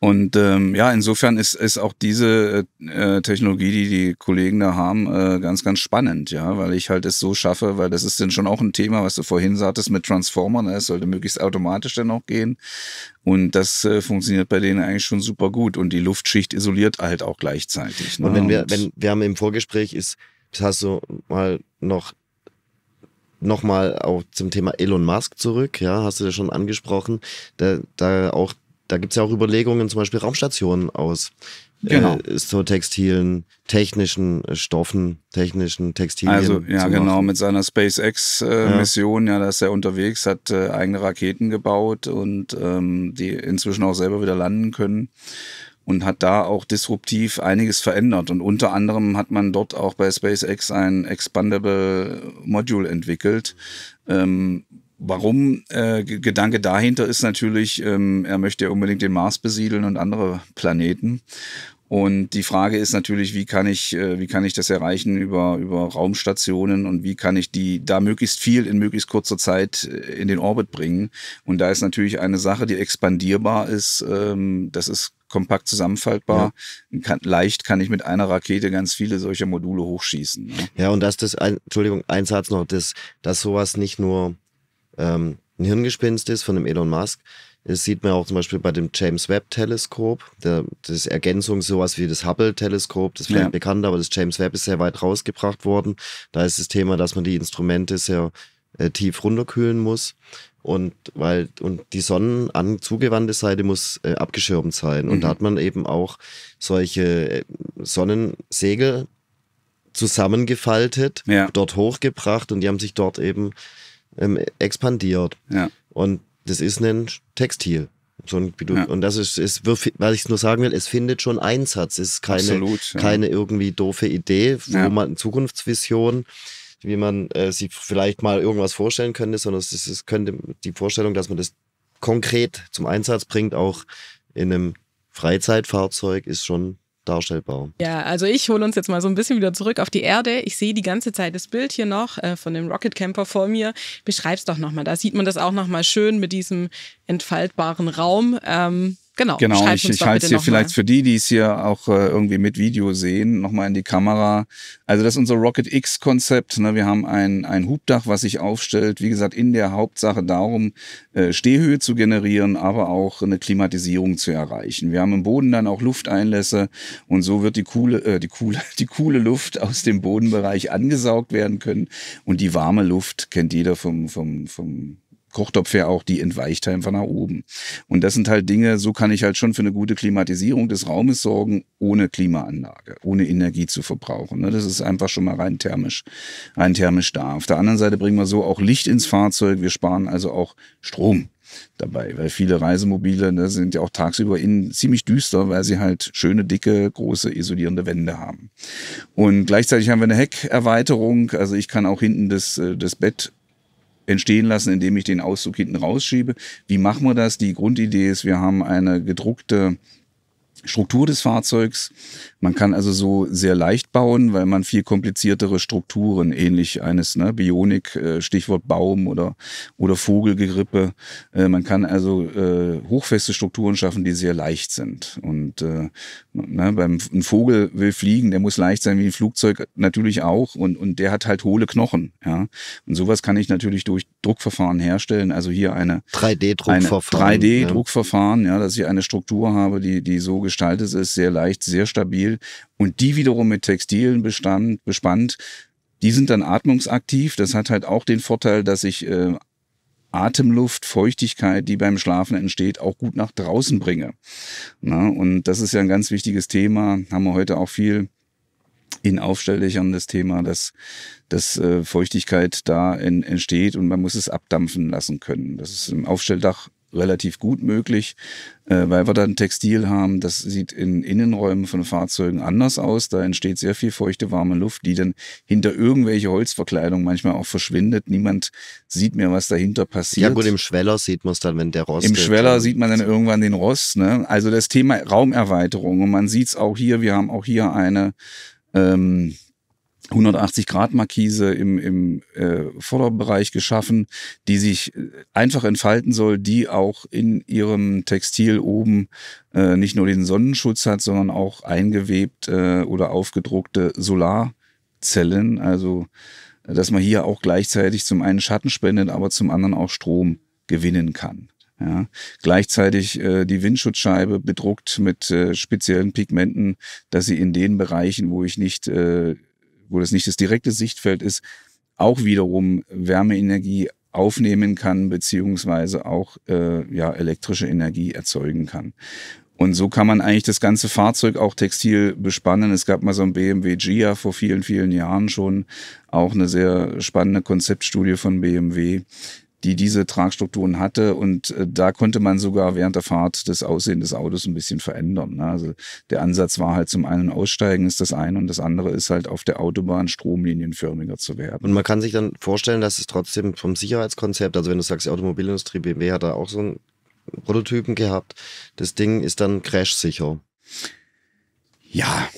Und ähm, ja, insofern ist, ist auch diese äh, äh, Technologie, die die Kollegen da haben, äh, ganz, ganz spannend, ja, weil ich halt es so schaffe, weil das ist dann schon auch ein Thema, was du vorhin sagtest mit Transformern, ne, es sollte möglichst automatisch dann auch gehen. Und das äh, funktioniert bei denen eigentlich schon super gut und die Luftschicht isoliert halt auch gleichzeitig. Ne? Und wenn wir, wenn wir haben im Vorgespräch ist, das hast du mal noch nochmal auch zum Thema Elon Musk zurück, ja, hast du ja schon angesprochen, da, da auch, da gibt es ja auch Überlegungen, zum Beispiel Raumstationen aus äh, genau. äh, so textilen, technischen äh, Stoffen, technischen Textilien. Also, ja, genau, mit seiner SpaceX-Mission, äh, ja. ja. da ist er unterwegs, hat äh, eigene Raketen gebaut und ähm, die inzwischen auch selber wieder landen können und hat da auch disruptiv einiges verändert. Und unter anderem hat man dort auch bei SpaceX ein Expandable Module entwickelt. Ähm, Warum? Äh, Gedanke dahinter ist natürlich, ähm, er möchte ja unbedingt den Mars besiedeln und andere Planeten. Und die Frage ist natürlich, wie kann ich, äh, wie kann ich das erreichen über, über Raumstationen und wie kann ich die da möglichst viel in möglichst kurzer Zeit äh, in den Orbit bringen? Und da ist natürlich eine Sache, die expandierbar ist. Ähm, das ist kompakt zusammenfaltbar. Ja. Kann, leicht kann ich mit einer Rakete ganz viele solcher Module hochschießen. Ne? Ja, und dass das, ein, Entschuldigung, ein Satz noch, dass, dass sowas nicht nur ähm, ein Hirngespinst ist von dem Elon Musk, das sieht man auch zum Beispiel bei dem James Webb Teleskop, der, das Ergänzung sowas wie das Hubble Teleskop, das ist vielleicht ja. bekannt, aber das James Webb ist sehr weit rausgebracht worden. Da ist das Thema, dass man die Instrumente sehr äh, tief runterkühlen muss. Und weil, und die sonnenzugewandte Seite muss äh, abgeschirmt sein. Und mhm. da hat man eben auch solche äh, Sonnensegel zusammengefaltet, ja. dort hochgebracht und die haben sich dort eben ähm, expandiert. Ja. Und das ist ein Textil. So ein, ja. Und das ist, ist weil ich es nur sagen will, es findet schon Einsatz. Es ist keine, Absolut, keine irgendwie doofe Idee, wo man Zukunftsvision wie man äh, sich vielleicht mal irgendwas vorstellen könnte, sondern es, ist, es könnte die Vorstellung, dass man das konkret zum Einsatz bringt, auch in einem Freizeitfahrzeug, ist schon darstellbar. Ja, also ich hole uns jetzt mal so ein bisschen wieder zurück auf die Erde. Ich sehe die ganze Zeit das Bild hier noch äh, von dem Rocket Camper vor mir. Beschreib's doch nochmal. Da sieht man das auch nochmal schön mit diesem entfaltbaren Raum. Ähm, Genau. Genau, ich, ich halte es hier vielleicht mal. für die, die es hier auch äh, irgendwie mit Video sehen, nochmal in die Kamera. Also das ist unser Rocket X-Konzept. Ne? Wir haben ein, ein Hubdach, was sich aufstellt, wie gesagt, in der Hauptsache darum, äh, Stehhöhe zu generieren, aber auch eine Klimatisierung zu erreichen. Wir haben im Boden dann auch Lufteinlässe und so wird die coole, äh, die coole, [laughs] die coole Luft aus dem Bodenbereich angesaugt werden können. Und die warme Luft kennt jeder vom, vom, vom Kochtopf ja auch, die entweicht halt einfach nach oben. Und das sind halt Dinge, so kann ich halt schon für eine gute Klimatisierung des Raumes sorgen, ohne Klimaanlage, ohne Energie zu verbrauchen. Ne? Das ist einfach schon mal rein thermisch, rein thermisch da. Auf der anderen Seite bringen wir so auch Licht ins Fahrzeug. Wir sparen also auch Strom dabei, weil viele Reisemobile ne, sind ja auch tagsüber innen ziemlich düster, weil sie halt schöne, dicke, große, isolierende Wände haben. Und gleichzeitig haben wir eine Heckerweiterung, also ich kann auch hinten das, äh, das Bett entstehen lassen, indem ich den Auszug hinten rausschiebe. Wie machen wir das? Die Grundidee ist, wir haben eine gedruckte Struktur des Fahrzeugs. Man kann also so sehr leicht bauen, weil man viel kompliziertere Strukturen, ähnlich eines ne, Bionik, äh, Stichwort Baum oder, oder Vogelgegrippe. Äh, man kann also äh, hochfeste Strukturen schaffen, die sehr leicht sind. Und äh, ne, beim ein Vogel will fliegen, der muss leicht sein wie ein Flugzeug natürlich auch und, und der hat halt hohle Knochen. Ja? Und sowas kann ich natürlich durch Druckverfahren herstellen. Also hier eine 3D-Druckverfahren. 3D-Druckverfahren, ja. ja, dass ich eine Struktur habe, die, die so gestaltet ist sehr leicht, sehr stabil und die wiederum mit Textilen bestand, bespannt. Die sind dann atmungsaktiv. Das hat halt auch den Vorteil, dass ich äh, Atemluft, Feuchtigkeit, die beim Schlafen entsteht, auch gut nach draußen bringe. Na, und das ist ja ein ganz wichtiges Thema. Haben wir heute auch viel in Aufstelldächern das Thema, dass, dass äh, Feuchtigkeit da in, entsteht und man muss es abdampfen lassen können. Das ist im Aufstelldach relativ gut möglich, äh, weil wir da ein Textil haben. Das sieht in Innenräumen von Fahrzeugen anders aus. Da entsteht sehr viel feuchte, warme Luft, die dann hinter irgendwelche Holzverkleidung manchmal auch verschwindet. Niemand sieht mehr, was dahinter passiert. Ja gut, im Schweller sieht man es dann, wenn der Rost. Im Schweller sieht man dann irgendwann den Rost. Ne? Also das Thema Raumerweiterung. Und man sieht es auch hier, wir haben auch hier eine... Ähm, 180 Grad Markise im, im äh, Vorderbereich geschaffen, die sich äh, einfach entfalten soll, die auch in ihrem Textil oben äh, nicht nur den Sonnenschutz hat, sondern auch eingewebt äh, oder aufgedruckte Solarzellen. Also, dass man hier auch gleichzeitig zum einen Schatten spendet, aber zum anderen auch Strom gewinnen kann. Ja. Gleichzeitig äh, die Windschutzscheibe bedruckt mit äh, speziellen Pigmenten, dass sie in den Bereichen, wo ich nicht äh, wo das nicht das direkte Sichtfeld ist, auch wiederum Wärmeenergie aufnehmen kann, beziehungsweise auch äh, ja, elektrische Energie erzeugen kann. Und so kann man eigentlich das ganze Fahrzeug auch textil bespannen. Es gab mal so ein BMW Gia vor vielen, vielen Jahren schon, auch eine sehr spannende Konzeptstudie von BMW, die diese Tragstrukturen hatte. Und äh, da konnte man sogar während der Fahrt das Aussehen des Autos ein bisschen verändern. Ne? Also der Ansatz war halt zum einen aussteigen ist das eine und das andere ist halt auf der Autobahn stromlinienförmiger zu werden. Und man kann sich dann vorstellen, dass es trotzdem vom Sicherheitskonzept, also wenn du sagst, die Automobilindustrie, BMW hat da auch so einen Prototypen gehabt, das Ding ist dann crashsicher. Ja,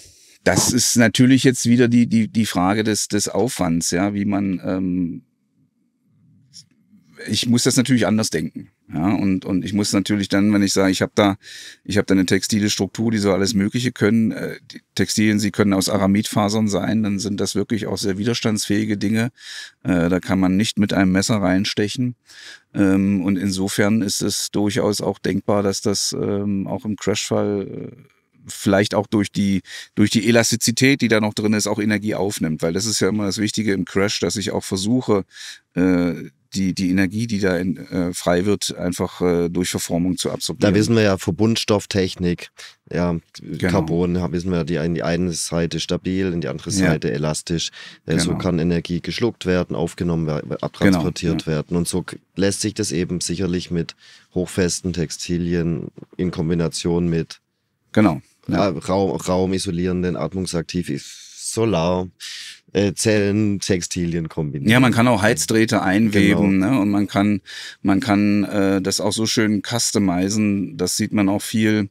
das ist natürlich jetzt wieder die, die, die Frage des, des Aufwands, ja, wie man ähm, ich muss das natürlich anders denken. Ja, und, und ich muss natürlich dann, wenn ich sage, ich habe da, ich habe da eine textile Struktur, die so alles Mögliche können. Äh, Textilien, sie können aus Aramidfasern sein, dann sind das wirklich auch sehr widerstandsfähige Dinge. Äh, da kann man nicht mit einem Messer reinstechen. Ähm, und insofern ist es durchaus auch denkbar, dass das ähm, auch im Crashfall äh, vielleicht auch durch die, durch die Elastizität, die da noch drin ist, auch Energie aufnimmt. Weil das ist ja immer das Wichtige im Crash, dass ich auch versuche, äh, die, die Energie, die da in, äh, frei wird, einfach äh, durch Verformung zu absorbieren. Da wissen wir ja Verbundstofftechnik, ja, genau. Carbon, wissen wir, die, in die eine Seite stabil, in die andere Seite ja. elastisch. Äh, genau. So kann Energie geschluckt werden, aufgenommen, äh, abtransportiert genau, ja. werden. Und so lässt sich das eben sicherlich mit hochfesten Textilien in Kombination mit genau. Ja. Äh, Raum, raumisolierenden, atmungsaktiv, Solar äh, Zellen, Textilien kombinieren. Ja, man kann auch Heizdrähte genau. einweben genau. ne? und man kann, man kann äh, das auch so schön customizen. Das sieht man auch viel.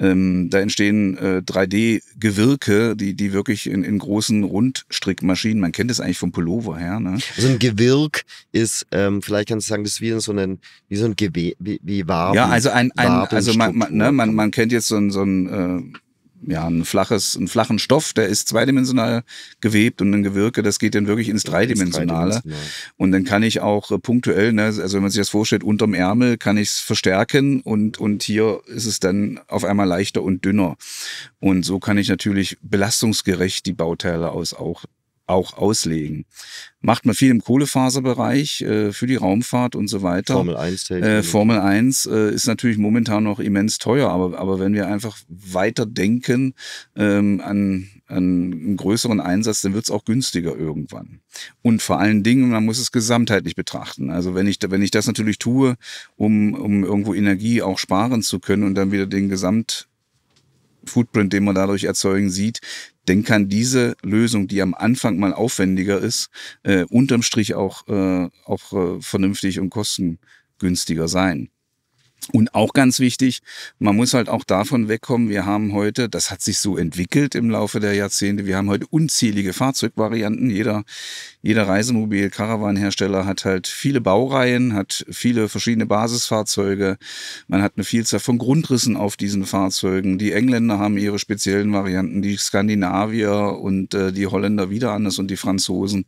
Ähm, da entstehen äh, 3D-Gewirke, die, die wirklich in, in großen Rundstrickmaschinen, man kennt es eigentlich vom Pullover her. Ne? Also ein Gewirk ist, ähm, vielleicht kannst du sagen, das ist wie so ein, wie so ein Gewe wie, wie Waben. Ja, also ein, ein also man, man, ne, man, man kennt jetzt so ein, so ein äh, ja, ein flaches, einen flachen Stoff, der ist zweidimensional gewebt und ein Gewirke, das geht dann wirklich ins Dreidimensionale. Ins Dreidimensionale. Und dann kann ich auch äh, punktuell, ne, also wenn man sich das vorstellt, unterm Ärmel kann ich es verstärken und, und hier ist es dann auf einmal leichter und dünner. Und so kann ich natürlich belastungsgerecht die Bauteile aus auch auch auslegen. Macht man viel im Kohlefaserbereich äh, für die Raumfahrt und so weiter. Formel 1. Äh, Formel 1 äh, ist natürlich momentan noch immens teuer, aber, aber wenn wir einfach weiter denken ähm, an, an einen größeren Einsatz, dann wird es auch günstiger irgendwann. Und vor allen Dingen, man muss es gesamtheitlich betrachten. Also wenn ich, wenn ich das natürlich tue, um, um irgendwo Energie auch sparen zu können und dann wieder den Gesamt Footprint, den man dadurch erzeugen sieht, dann kann diese Lösung, die am Anfang mal aufwendiger ist, äh, unterm Strich auch, äh, auch äh, vernünftig und kostengünstiger sein. Und auch ganz wichtig, man muss halt auch davon wegkommen, wir haben heute, das hat sich so entwickelt im Laufe der Jahrzehnte, wir haben heute unzählige Fahrzeugvarianten. Jeder, jeder Reisemobil-Caravan-Hersteller hat halt viele Baureihen, hat viele verschiedene Basisfahrzeuge. Man hat eine Vielzahl von Grundrissen auf diesen Fahrzeugen. Die Engländer haben ihre speziellen Varianten, die Skandinavier und äh, die Holländer wieder anders und die Franzosen.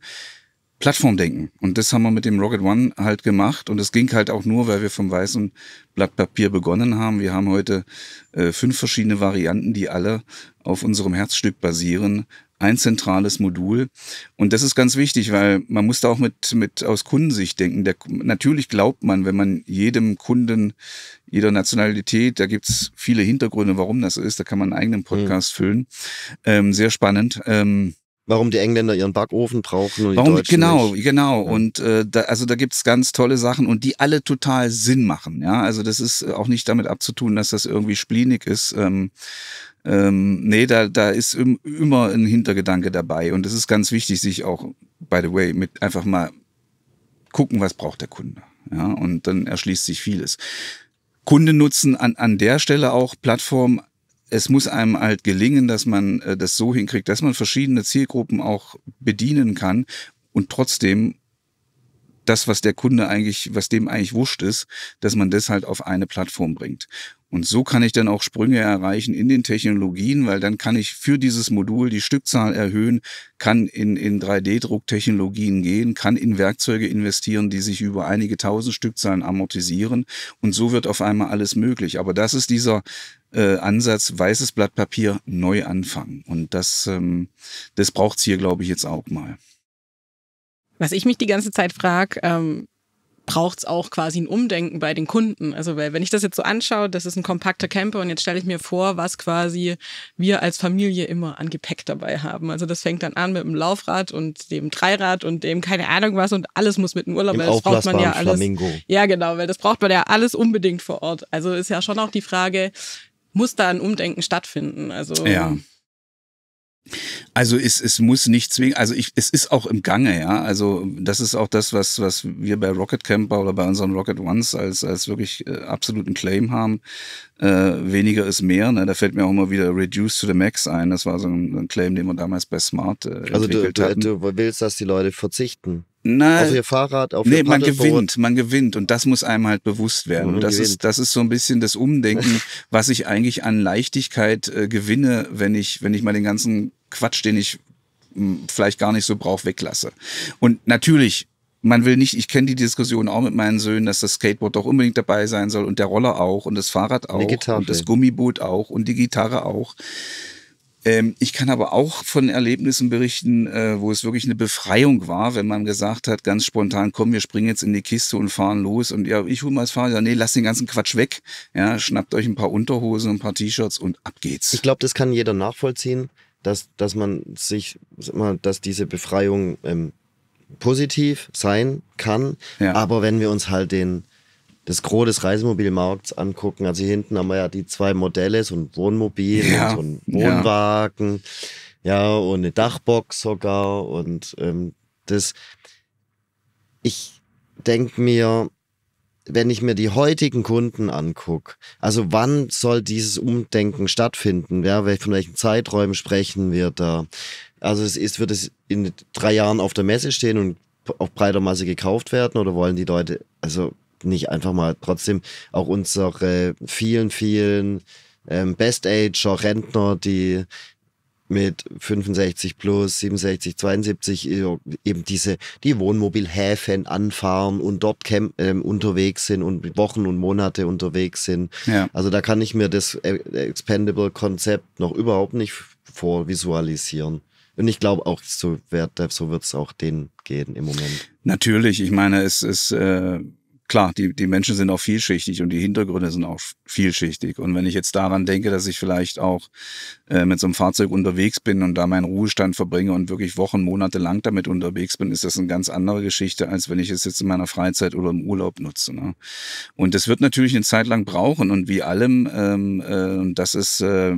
Plattformdenken. Und das haben wir mit dem Rocket One halt gemacht. Und es ging halt auch nur, weil wir vom weißen Blatt Papier begonnen haben. Wir haben heute äh, fünf verschiedene Varianten, die alle auf unserem Herzstück basieren. Ein zentrales Modul. Und das ist ganz wichtig, weil man muss da auch mit, mit aus Kundensicht denken. Der, natürlich glaubt man, wenn man jedem Kunden, jeder Nationalität, da gibt's viele Hintergründe, warum das so ist, da kann man einen eigenen mhm. Podcast mhm. füllen. Ähm, sehr spannend. Ähm, Warum die Engländer ihren Backofen brauchen und Warum, die Deutschen Genau, nicht. genau. Ja. Und äh, da, also da gibt's ganz tolle Sachen und die alle total Sinn machen. Ja, also das ist auch nicht damit abzutun, dass das irgendwie splinig ist. Ähm, ähm, nee, da, da ist im, immer ein Hintergedanke dabei und es ist ganz wichtig, sich auch, by the way, mit einfach mal gucken, was braucht der Kunde. Ja, und dann erschließt sich vieles. Kunde nutzen an, an der Stelle auch Plattformen es muss einem halt gelingen, dass man äh, das so hinkriegt, dass man verschiedene Zielgruppen auch bedienen kann und trotzdem das, was der Kunde eigentlich, was dem eigentlich wurscht ist, dass man das halt auf eine Plattform bringt. Und so kann ich dann auch Sprünge erreichen in den Technologien, weil dann kann ich für dieses Modul die Stückzahl erhöhen, kann in, in 3D-Drucktechnologien gehen, kann in Werkzeuge investieren, die sich über einige tausend Stückzahlen amortisieren. Und so wird auf einmal alles möglich. Aber das ist dieser äh, Ansatz, weißes Blatt Papier neu anfangen. Und das, ähm, das braucht es hier, glaube ich, jetzt auch mal. Was ich mich die ganze Zeit frage, ähm, braucht es auch quasi ein Umdenken bei den Kunden. Also weil wenn ich das jetzt so anschaue, das ist ein kompakter Camper und jetzt stelle ich mir vor, was quasi wir als Familie immer an Gepäck dabei haben. Also das fängt dann an mit dem Laufrad und dem Dreirad und dem keine Ahnung was und alles muss mit dem Urlaub, Im weil das braucht man ja alles. Flamingo. Ja genau, weil das braucht man ja alles unbedingt vor Ort. Also ist ja schon auch die Frage, muss da ein Umdenken stattfinden. Also ja. Also es, es muss nicht zwingen, also ich, es ist auch im Gange, ja. Also das ist auch das, was, was wir bei Rocket Camper oder bei unseren Rocket Ones als, als wirklich äh, absoluten Claim haben. Äh, weniger ist mehr, ne? Da fällt mir auch immer wieder Reduce to the Max ein. Das war so ein, ein Claim, den wir damals bei Smart äh, also entwickelt du, du willst, dass die Leute verzichten. Na, auf ihr Fahrrad, auf nee, ihr man gewinnt, man gewinnt und das muss einem halt bewusst werden. Und das gewinnt. ist, das ist so ein bisschen das Umdenken, [laughs] was ich eigentlich an Leichtigkeit äh, gewinne, wenn ich, wenn ich mal den ganzen Quatsch, den ich mh, hm, vielleicht gar nicht so brauche, weglasse. Und natürlich man will nicht, ich kenne die Diskussion auch mit meinen Söhnen, dass das Skateboard doch unbedingt dabei sein soll und der Roller auch und das Fahrrad auch und das Gummiboot auch und die Gitarre auch. Ähm, ich kann aber auch von Erlebnissen berichten, äh, wo es wirklich eine Befreiung war, wenn man gesagt hat, ganz spontan, komm, wir springen jetzt in die Kiste und fahren los. Und ja, ich hole mal das Fahrrad. Ja, nee, lasst den ganzen Quatsch weg. Ja, schnappt euch ein paar Unterhosen, ein paar T-Shirts und ab geht's. Ich glaube, das kann jeder nachvollziehen, dass, dass man sich, dass diese Befreiung ähm, positiv sein kann. Ja. Aber wenn wir uns halt den das Gros des Reisemobilmarkts angucken. Also hier hinten haben wir ja die zwei Modelle, so ein Wohnmobil ja. und so ein Wohnwagen, ja. ja. und eine Dachbox sogar. Und ähm, das, ich denke mir, wenn ich mir die heutigen Kunden angucke, also wann soll dieses Umdenken stattfinden? Ja, von welchen Zeiträumen sprechen wir da? Also es ist, wird es in drei Jahren auf der Messe stehen und auf breiter Masse gekauft werden oder wollen die Leute, also nicht einfach mal trotzdem auch unsere vielen, vielen ähm, Best-Ager, Rentner, die mit 65 plus, 67, 72 äh, eben diese, die Wohnmobilhäfen anfahren und dort camp, ähm, unterwegs sind und Wochen und Monate unterwegs sind. Ja. Also da kann ich mir das äh, Expendable-Konzept noch überhaupt nicht vorvisualisieren. Und ich glaube auch, so wird es so wird's auch denen gehen im Moment. Natürlich, ich meine, es ist... Äh klar, die, die Menschen sind auch vielschichtig und die Hintergründe sind auch vielschichtig. Und wenn ich jetzt daran denke, dass ich vielleicht auch äh, mit so einem Fahrzeug unterwegs bin und da meinen Ruhestand verbringe und wirklich Wochen, Monate lang damit unterwegs bin, ist das eine ganz andere Geschichte, als wenn ich es jetzt in meiner Freizeit oder im Urlaub nutze. Ne? Und das wird natürlich eine Zeit lang brauchen. Und wie allem, ähm, äh, das ist... Äh,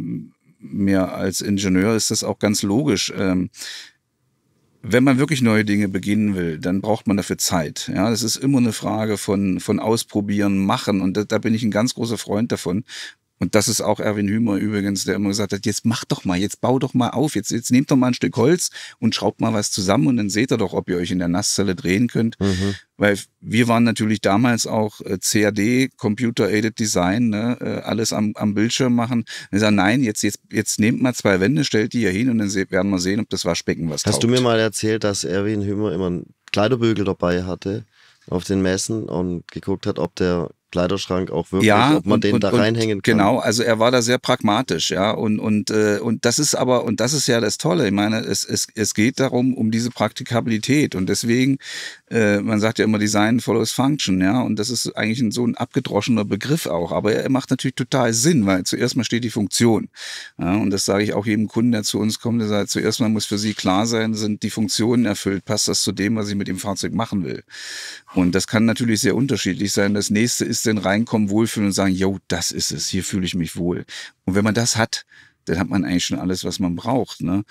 mir als Ingenieur ist das auch ganz logisch. Ähm, wenn man wirklich neue Dinge beginnen will, dann braucht man dafür Zeit. Ja, das ist immer eine Frage von, von Ausprobieren, Machen. Und da, da bin ich ein ganz großer Freund davon, und das ist auch Erwin Hümer übrigens, der immer gesagt hat, jetzt mach doch mal, jetzt bau doch mal auf, jetzt, jetzt nehmt doch mal ein Stück Holz und schraubt mal was zusammen und dann seht ihr doch, ob ihr euch in der Nasszelle drehen könnt. Mhm. Weil wir waren natürlich damals auch äh, CAD, Computer Aided Design, ne, äh, alles am, am Bildschirm machen. Und sagen, nein, jetzt, jetzt, jetzt nehmt mal zwei Wände, stellt die hier hin und dann werden wir sehen, ob das Waschbecken was Hast taugt. du mir mal erzählt, dass Erwin Hümer immer einen Kleiderbügel dabei hatte auf den Messen und geguckt hat, ob der Kleiderschrank auch wirklich, ja, ob man und, den und, da reinhängen kann. Genau, also er war da sehr pragmatisch, ja. Und, und, äh, und das ist aber, und das ist ja das Tolle. Ich meine, es, es, es geht darum, um diese Praktikabilität. Und deswegen, äh, man sagt ja immer Design follows Function, ja. Und das ist eigentlich ein, so ein abgedroschener Begriff auch. Aber er macht natürlich total Sinn, weil zuerst mal steht die Funktion. Ja? Und das sage ich auch jedem Kunden, der zu uns kommt, der sagt, zuerst mal muss für sie klar sein, sind die Funktionen erfüllt, passt das zu dem, was ich mit dem Fahrzeug machen will. Und das kann natürlich sehr unterschiedlich sein. Das nächste ist Sinn reinkommen, wohlfühlen und sagen, yo, das ist es, hier fühle ich mich wohl. Und wenn man das hat, dann hat man eigentlich schon alles, was man braucht. Ne?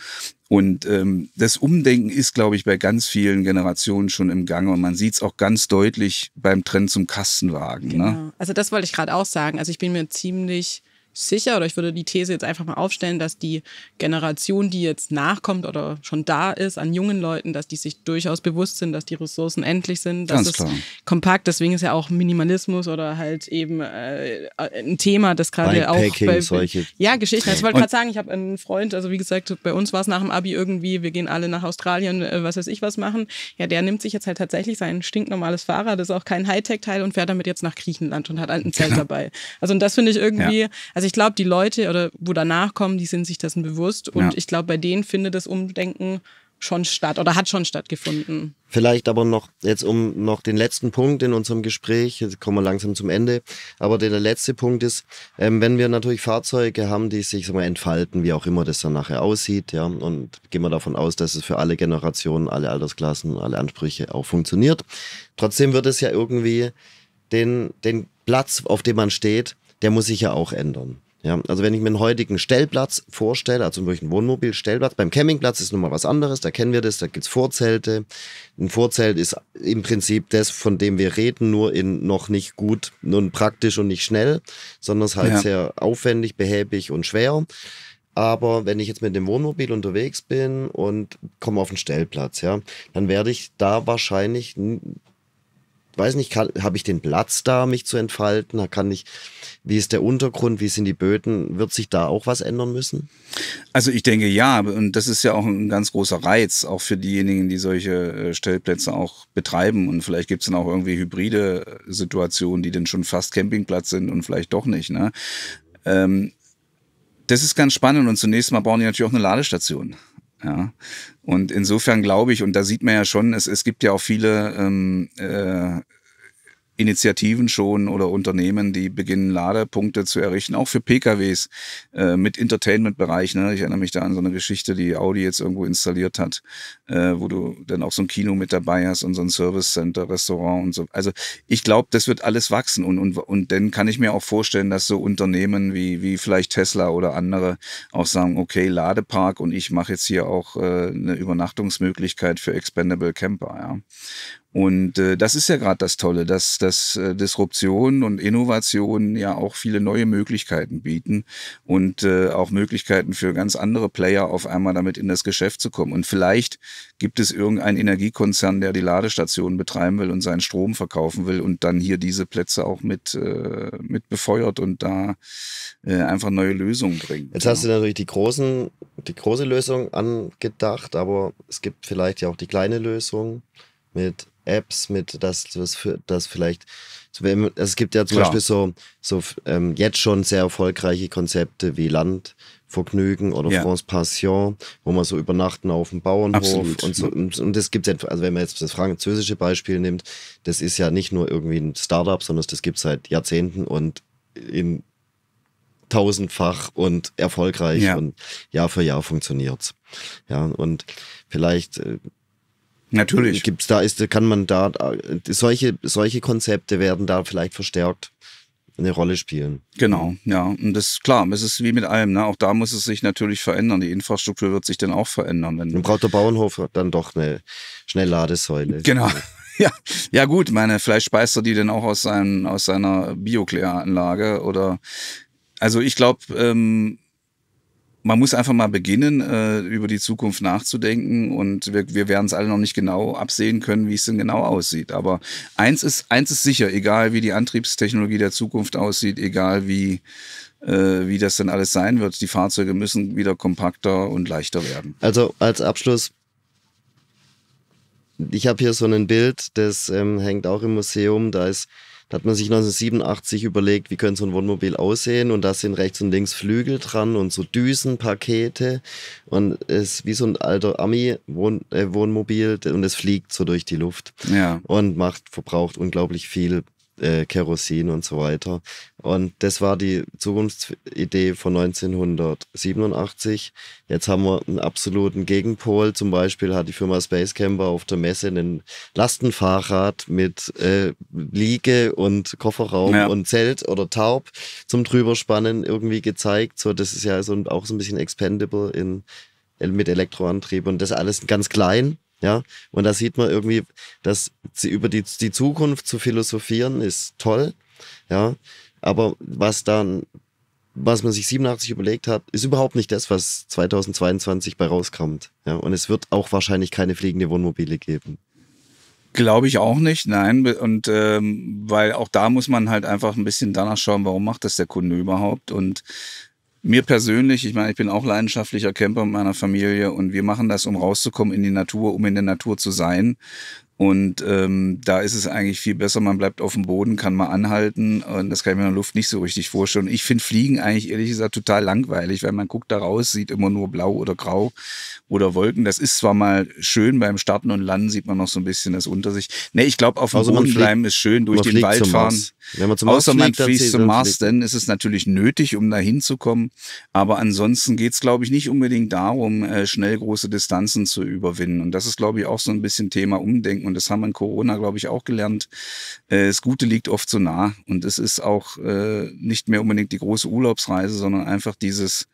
Und ähm, das Umdenken ist, glaube ich, bei ganz vielen Generationen schon im Gange. Und man sieht es auch ganz deutlich beim Trend zum Kastenwagen. Ne? Genau. Ne? Also das wollte ich gerade auch sagen. Also ich bin mir ziemlich sicher oder ich würde die These jetzt einfach mal aufstellen, dass die Generation, die jetzt nachkommt oder schon da ist an jungen Leuten, dass die sich durchaus bewusst sind, dass die Ressourcen endlich sind. Das Ganz ist klar. kompakt, deswegen ist ja auch Minimalismus oder halt eben äh, äh ein Thema, das gerade auch bei solche. ja Geschichten. Also ich wollte gerade sagen, ich habe einen Freund, also wie gesagt, bei uns war es nach dem Abi irgendwie, wir gehen alle nach Australien, äh, was weiß ich was machen. Ja, der nimmt sich jetzt halt tatsächlich sein stinknormales Fahrrad, das ist auch kein Hightech-Teil und fährt damit jetzt nach Griechenland und hat halt ein Zelt genau. dabei. Also und das finde ich irgendwie, ja. also also ich glaube, die Leute oder wo danach kommen, die sind sich dessen bewusst. Und ja. ich glaube, bei denen findet das Umdenken schon statt oder hat schon stattgefunden. Vielleicht aber noch, jetzt um noch den letzten Punkt in unserem Gespräch, jetzt kommen wir langsam zum Ende, aber der, der letzte Punkt ist, ähm, wenn wir natürlich Fahrzeuge haben, die sich so mal entfalten, wie auch immer das dann nachher aussieht, ja, und gehen wir davon aus, dass es für alle Generationen, alle Altersklassen, alle Ansprüche auch funktioniert. Trotzdem wird es ja irgendwie den, den Platz, auf dem man steht, der muss sich ja auch ändern. Ja, also wenn ich mir einen heutigen Stellplatz vorstelle, also wirklich einen Wohnmobilstellplatz, beim Campingplatz ist nochmal was anderes, da kennen wir das, da gibt's Vorzelte. Ein Vorzelt ist im Prinzip das, von dem wir reden, nur in noch nicht gut nun praktisch und nicht schnell, sondern es halt ja. sehr aufwendig, behäbig und schwer. Aber wenn ich jetzt mit dem Wohnmobil unterwegs bin und komme auf einen Stellplatz, ja, dann werde ich da wahrscheinlich weiß nicht, habe ich den Platz da, mich zu entfalten? Kann ich, wie ist der Untergrund, wie sind die Böden? Wird sich da auch was ändern müssen? Also ich denke ja, und das ist ja auch ein ganz großer Reiz, auch für diejenigen, die solche äh, Stellplätze auch betreiben. Und vielleicht gibt es dann auch irgendwie hybride Situationen, die dann schon fast Campingplatz sind und vielleicht doch nicht. Ne? Ähm, das ist ganz spannend und zunächst mal bauen die natürlich auch eine Ladestation. Ja. Und insofern glaube ich, und da sieht man ja schon, es, es gibt ja auch viele ähm, äh, Initiativen schon oder Unternehmen, die beginnen, Ladepunkte zu errichten, auch für PKWs äh, mit Entertainment-Bereich. Ne? Ich erinnere mich da an so eine Geschichte, die Audi jetzt irgendwo installiert hat, äh, wo du dann auch so ein Kino mit dabei hast und so ein Service-Center, Restaurant und so. Also ich glaube, das wird alles wachsen und, und, und dann kann ich mir auch vorstellen, dass so Unternehmen wie, wie vielleicht Tesla oder andere auch sagen, okay, Ladepark und ich mache jetzt hier auch äh, eine Übernachtungsmöglichkeit für Expendable Camper. Ja? Und äh, das ist ja gerade das Tolle, dass, dass äh, Disruption und Innovation ja auch viele neue Möglichkeiten bieten und äh, auch Möglichkeiten für ganz andere Player auf einmal damit in das Geschäft zu kommen. Und vielleicht gibt es irgendeinen Energiekonzern, der die Ladestationen betreiben will und seinen Strom verkaufen will und dann hier diese Plätze auch mit, äh, mit befeuert und da äh, einfach neue Lösungen bringt. Jetzt hast du natürlich die, großen, die große Lösung angedacht, aber es gibt vielleicht ja auch die kleine Lösung mit Apps mit, dass das, das vielleicht, also es gibt ja zum Klar. Beispiel so, so ähm, jetzt schon sehr erfolgreiche Konzepte wie Landvergnügen oder ja. France Passion, wo man so übernachten auf dem Bauernhof Absolut. und so. Und, und das gibt es, also wenn man jetzt das französische Beispiel nimmt, das ist ja nicht nur irgendwie ein Startup, sondern das gibt es seit Jahrzehnten und in tausendfach und erfolgreich ja. und Jahr für Jahr funktioniert's. Ja, und vielleicht Äh, Natürlich. Gibt's da ist, kann man da, solche, solche Konzepte werden da vielleicht verstärkt eine Rolle spielen. Genau, ja. Und das klar, es ist wie mit allem, ne? Auch da muss es sich natürlich verändern. Die Infrastruktur wird sich dann auch verändern. Wenn dann braucht der Bauernhof dann doch eine Schnellladesäule. Genau. [laughs] Ja, ja gut, meine, vielleicht speist er die denn auch aus, seinen, aus seiner Biokläranlage oder also ich glaube, ähm, man muss einfach mal beginnen, äh, über die Zukunft nachzudenken und wir, wir werden es alle noch nicht genau absehen können, wie es denn genau aussieht. Aber eins ist, eins ist sicher, egal wie die Antriebstechnologie der Zukunft aussieht, egal wie, äh, wie das dann alles sein wird, die Fahrzeuge müssen wieder kompakter und leichter werden. Also als Abschluss, ich habe hier so ein Bild, das ähm, hängt auch im Museum, da ist hat man sich 1987 überlegt, wie könnte so ein Wohnmobil aussehen und da sind rechts und links Flügel dran und so Düsenpakete und es ist wie so ein alter Ami-Wohnmobil -Wohn äh, und es fliegt so durch die Luft ja. und macht, verbraucht unglaublich viel äh, Kerosin und so weiter. Und das war die Zukunftsidee von 1987. Jetzt haben wir einen absoluten Gegenpol. Zum Beispiel hat die Firma Space Camper auf der Messe einen Lastenfahrrad mit äh, Liege und Kofferraum ja. und Zelt oder Taub zum drüberspannen irgendwie gezeigt. So, das ist ja so, auch so ein bisschen expendable in mit Elektroantrieb und das alles ganz klein ja, und da sieht man irgendwie, dass sie über die, die Zukunft zu philosophieren ist toll. Ja, aber was dann, was man sich 87 überlegt hat, ist überhaupt nicht das, was 2022 bei rauskommt. Ja, und es wird auch wahrscheinlich keine fliegende Wohnmobile geben. Glaube ich auch nicht, nein. Und ähm, weil auch da muss man halt einfach ein bisschen danach schauen, warum macht das der Kunde überhaupt und mir persönlich, ich meine, ich bin auch leidenschaftlicher Camper mit meiner Familie und wir machen das, um rauszukommen in die Natur, um in der Natur zu sein. Und ähm, da ist es eigentlich viel besser, man bleibt auf dem Boden, kann mal anhalten. Und das kann ich mir in der Luft nicht so richtig vorstellen. Ich finde Fliegen eigentlich ehrlich gesagt total langweilig, weil man guckt da raus, sieht immer nur blau oder grau oder Wolken. Das ist zwar mal schön beim Starten und Landen, sieht man noch so ein bisschen das unter sich. Nee, ich glaube, auf dem also Boden fliegt, bleiben ist schön, durch den Wald fahren. Wenn man zum Außer man fliegt zum Mars, fliegt. dann ist es natürlich nötig, um da hinzukommen. Aber ansonsten geht es, glaube ich, nicht unbedingt darum, äh, schnell große Distanzen zu überwinden. Und das ist, glaube ich, auch so ein bisschen Thema Umdenken und das haben wir in Corona, glaube ich, auch gelernt. Äh, das Gute liegt oft so nah. Und es ist auch äh, nicht mehr unbedingt die große Urlaubsreise, sondern einfach dieses,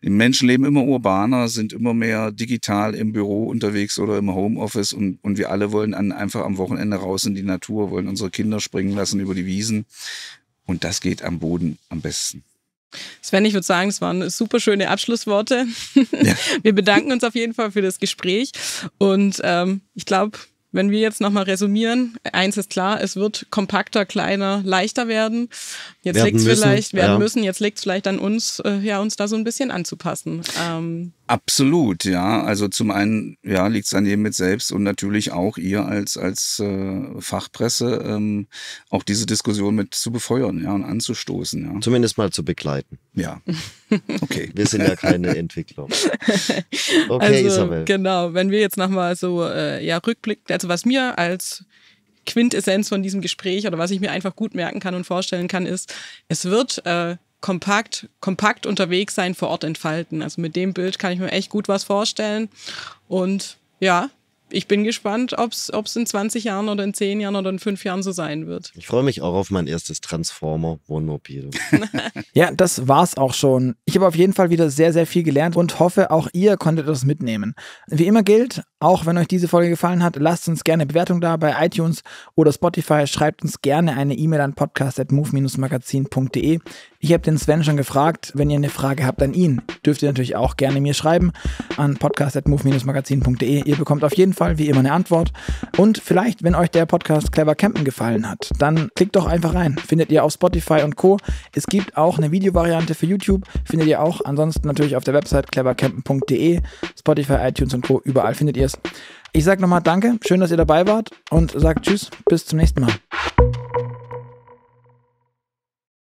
die Menschen leben immer urbaner, sind immer mehr digital im Büro unterwegs oder im Homeoffice und, und wir alle wollen an, einfach am Wochenende raus in die Natur, wollen unsere Kinder springen lassen über die Wiesen. Und das geht am Boden am besten. Sven, ich würde sagen, es waren super schöne Abschlussworte. Ja. [laughs] Wir bedanken uns auf jeden Fall für das Gespräch und ähm, ich glaube, wenn wir jetzt nochmal resümieren, eins ist klar, es wird kompakter, kleiner, leichter werden jetzt liegt vielleicht werden ja. müssen, jetzt liegt es vielleicht an uns, äh, ja, uns da so ein bisschen anzupassen. Ähm. Absolut, ja. Also zum einen ja, liegt es an jedem mit selbst und natürlich auch ihr als, als äh, Fachpresse ähm, auch diese Diskussion mit zu befeuern ja, und anzustoßen. Ja. Zumindest mal zu begleiten. Ja. Okay. wir sind ja keine [laughs] Entwicklung. [laughs] Okay, also, Isabel. Genau, wenn wir jetzt nochmal so äh, ja, rückblicken, also was mir als Quintessenz von diesem Gespräch oder was ich mir einfach gut merken kann und vorstellen kann, ist, es wird äh, kompakt, kompakt unterwegs sein, vor Ort entfalten. Also mit dem Bild kann ich mir echt gut was vorstellen. Und ja, ich bin gespannt, ob es in 20 Jahren oder in 10 Jahren oder in 5 Jahren so sein wird. Ich freue mich auch auf mein erstes Transformer Wohnmobil. [laughs] ja, das war's auch schon. Ich habe auf jeden Fall wieder sehr, sehr viel gelernt und hoffe, auch ihr konntet das mitnehmen. Wie immer gilt, auch wenn euch diese Folge gefallen hat, lasst uns gerne Bewertung da bei iTunes oder Spotify. Schreibt uns gerne eine E-Mail an podcast.move-magazin.de. Ich habe den Sven schon gefragt. Wenn ihr eine Frage habt an ihn, dürft ihr natürlich auch gerne mir schreiben an podcast.move-magazin.de. Ihr bekommt auf jeden Fall wie immer eine Antwort. Und vielleicht, wenn euch der Podcast Clever Campen gefallen hat, dann klickt doch einfach rein. Findet ihr auf Spotify und Co. Es gibt auch eine Videovariante für YouTube. Findet ihr auch ansonsten natürlich auf der Website clevercampen.de. Spotify, iTunes und Co. Überall findet ihr es ist. Ich sage nochmal Danke, schön, dass ihr dabei wart und sage Tschüss, bis zum nächsten Mal.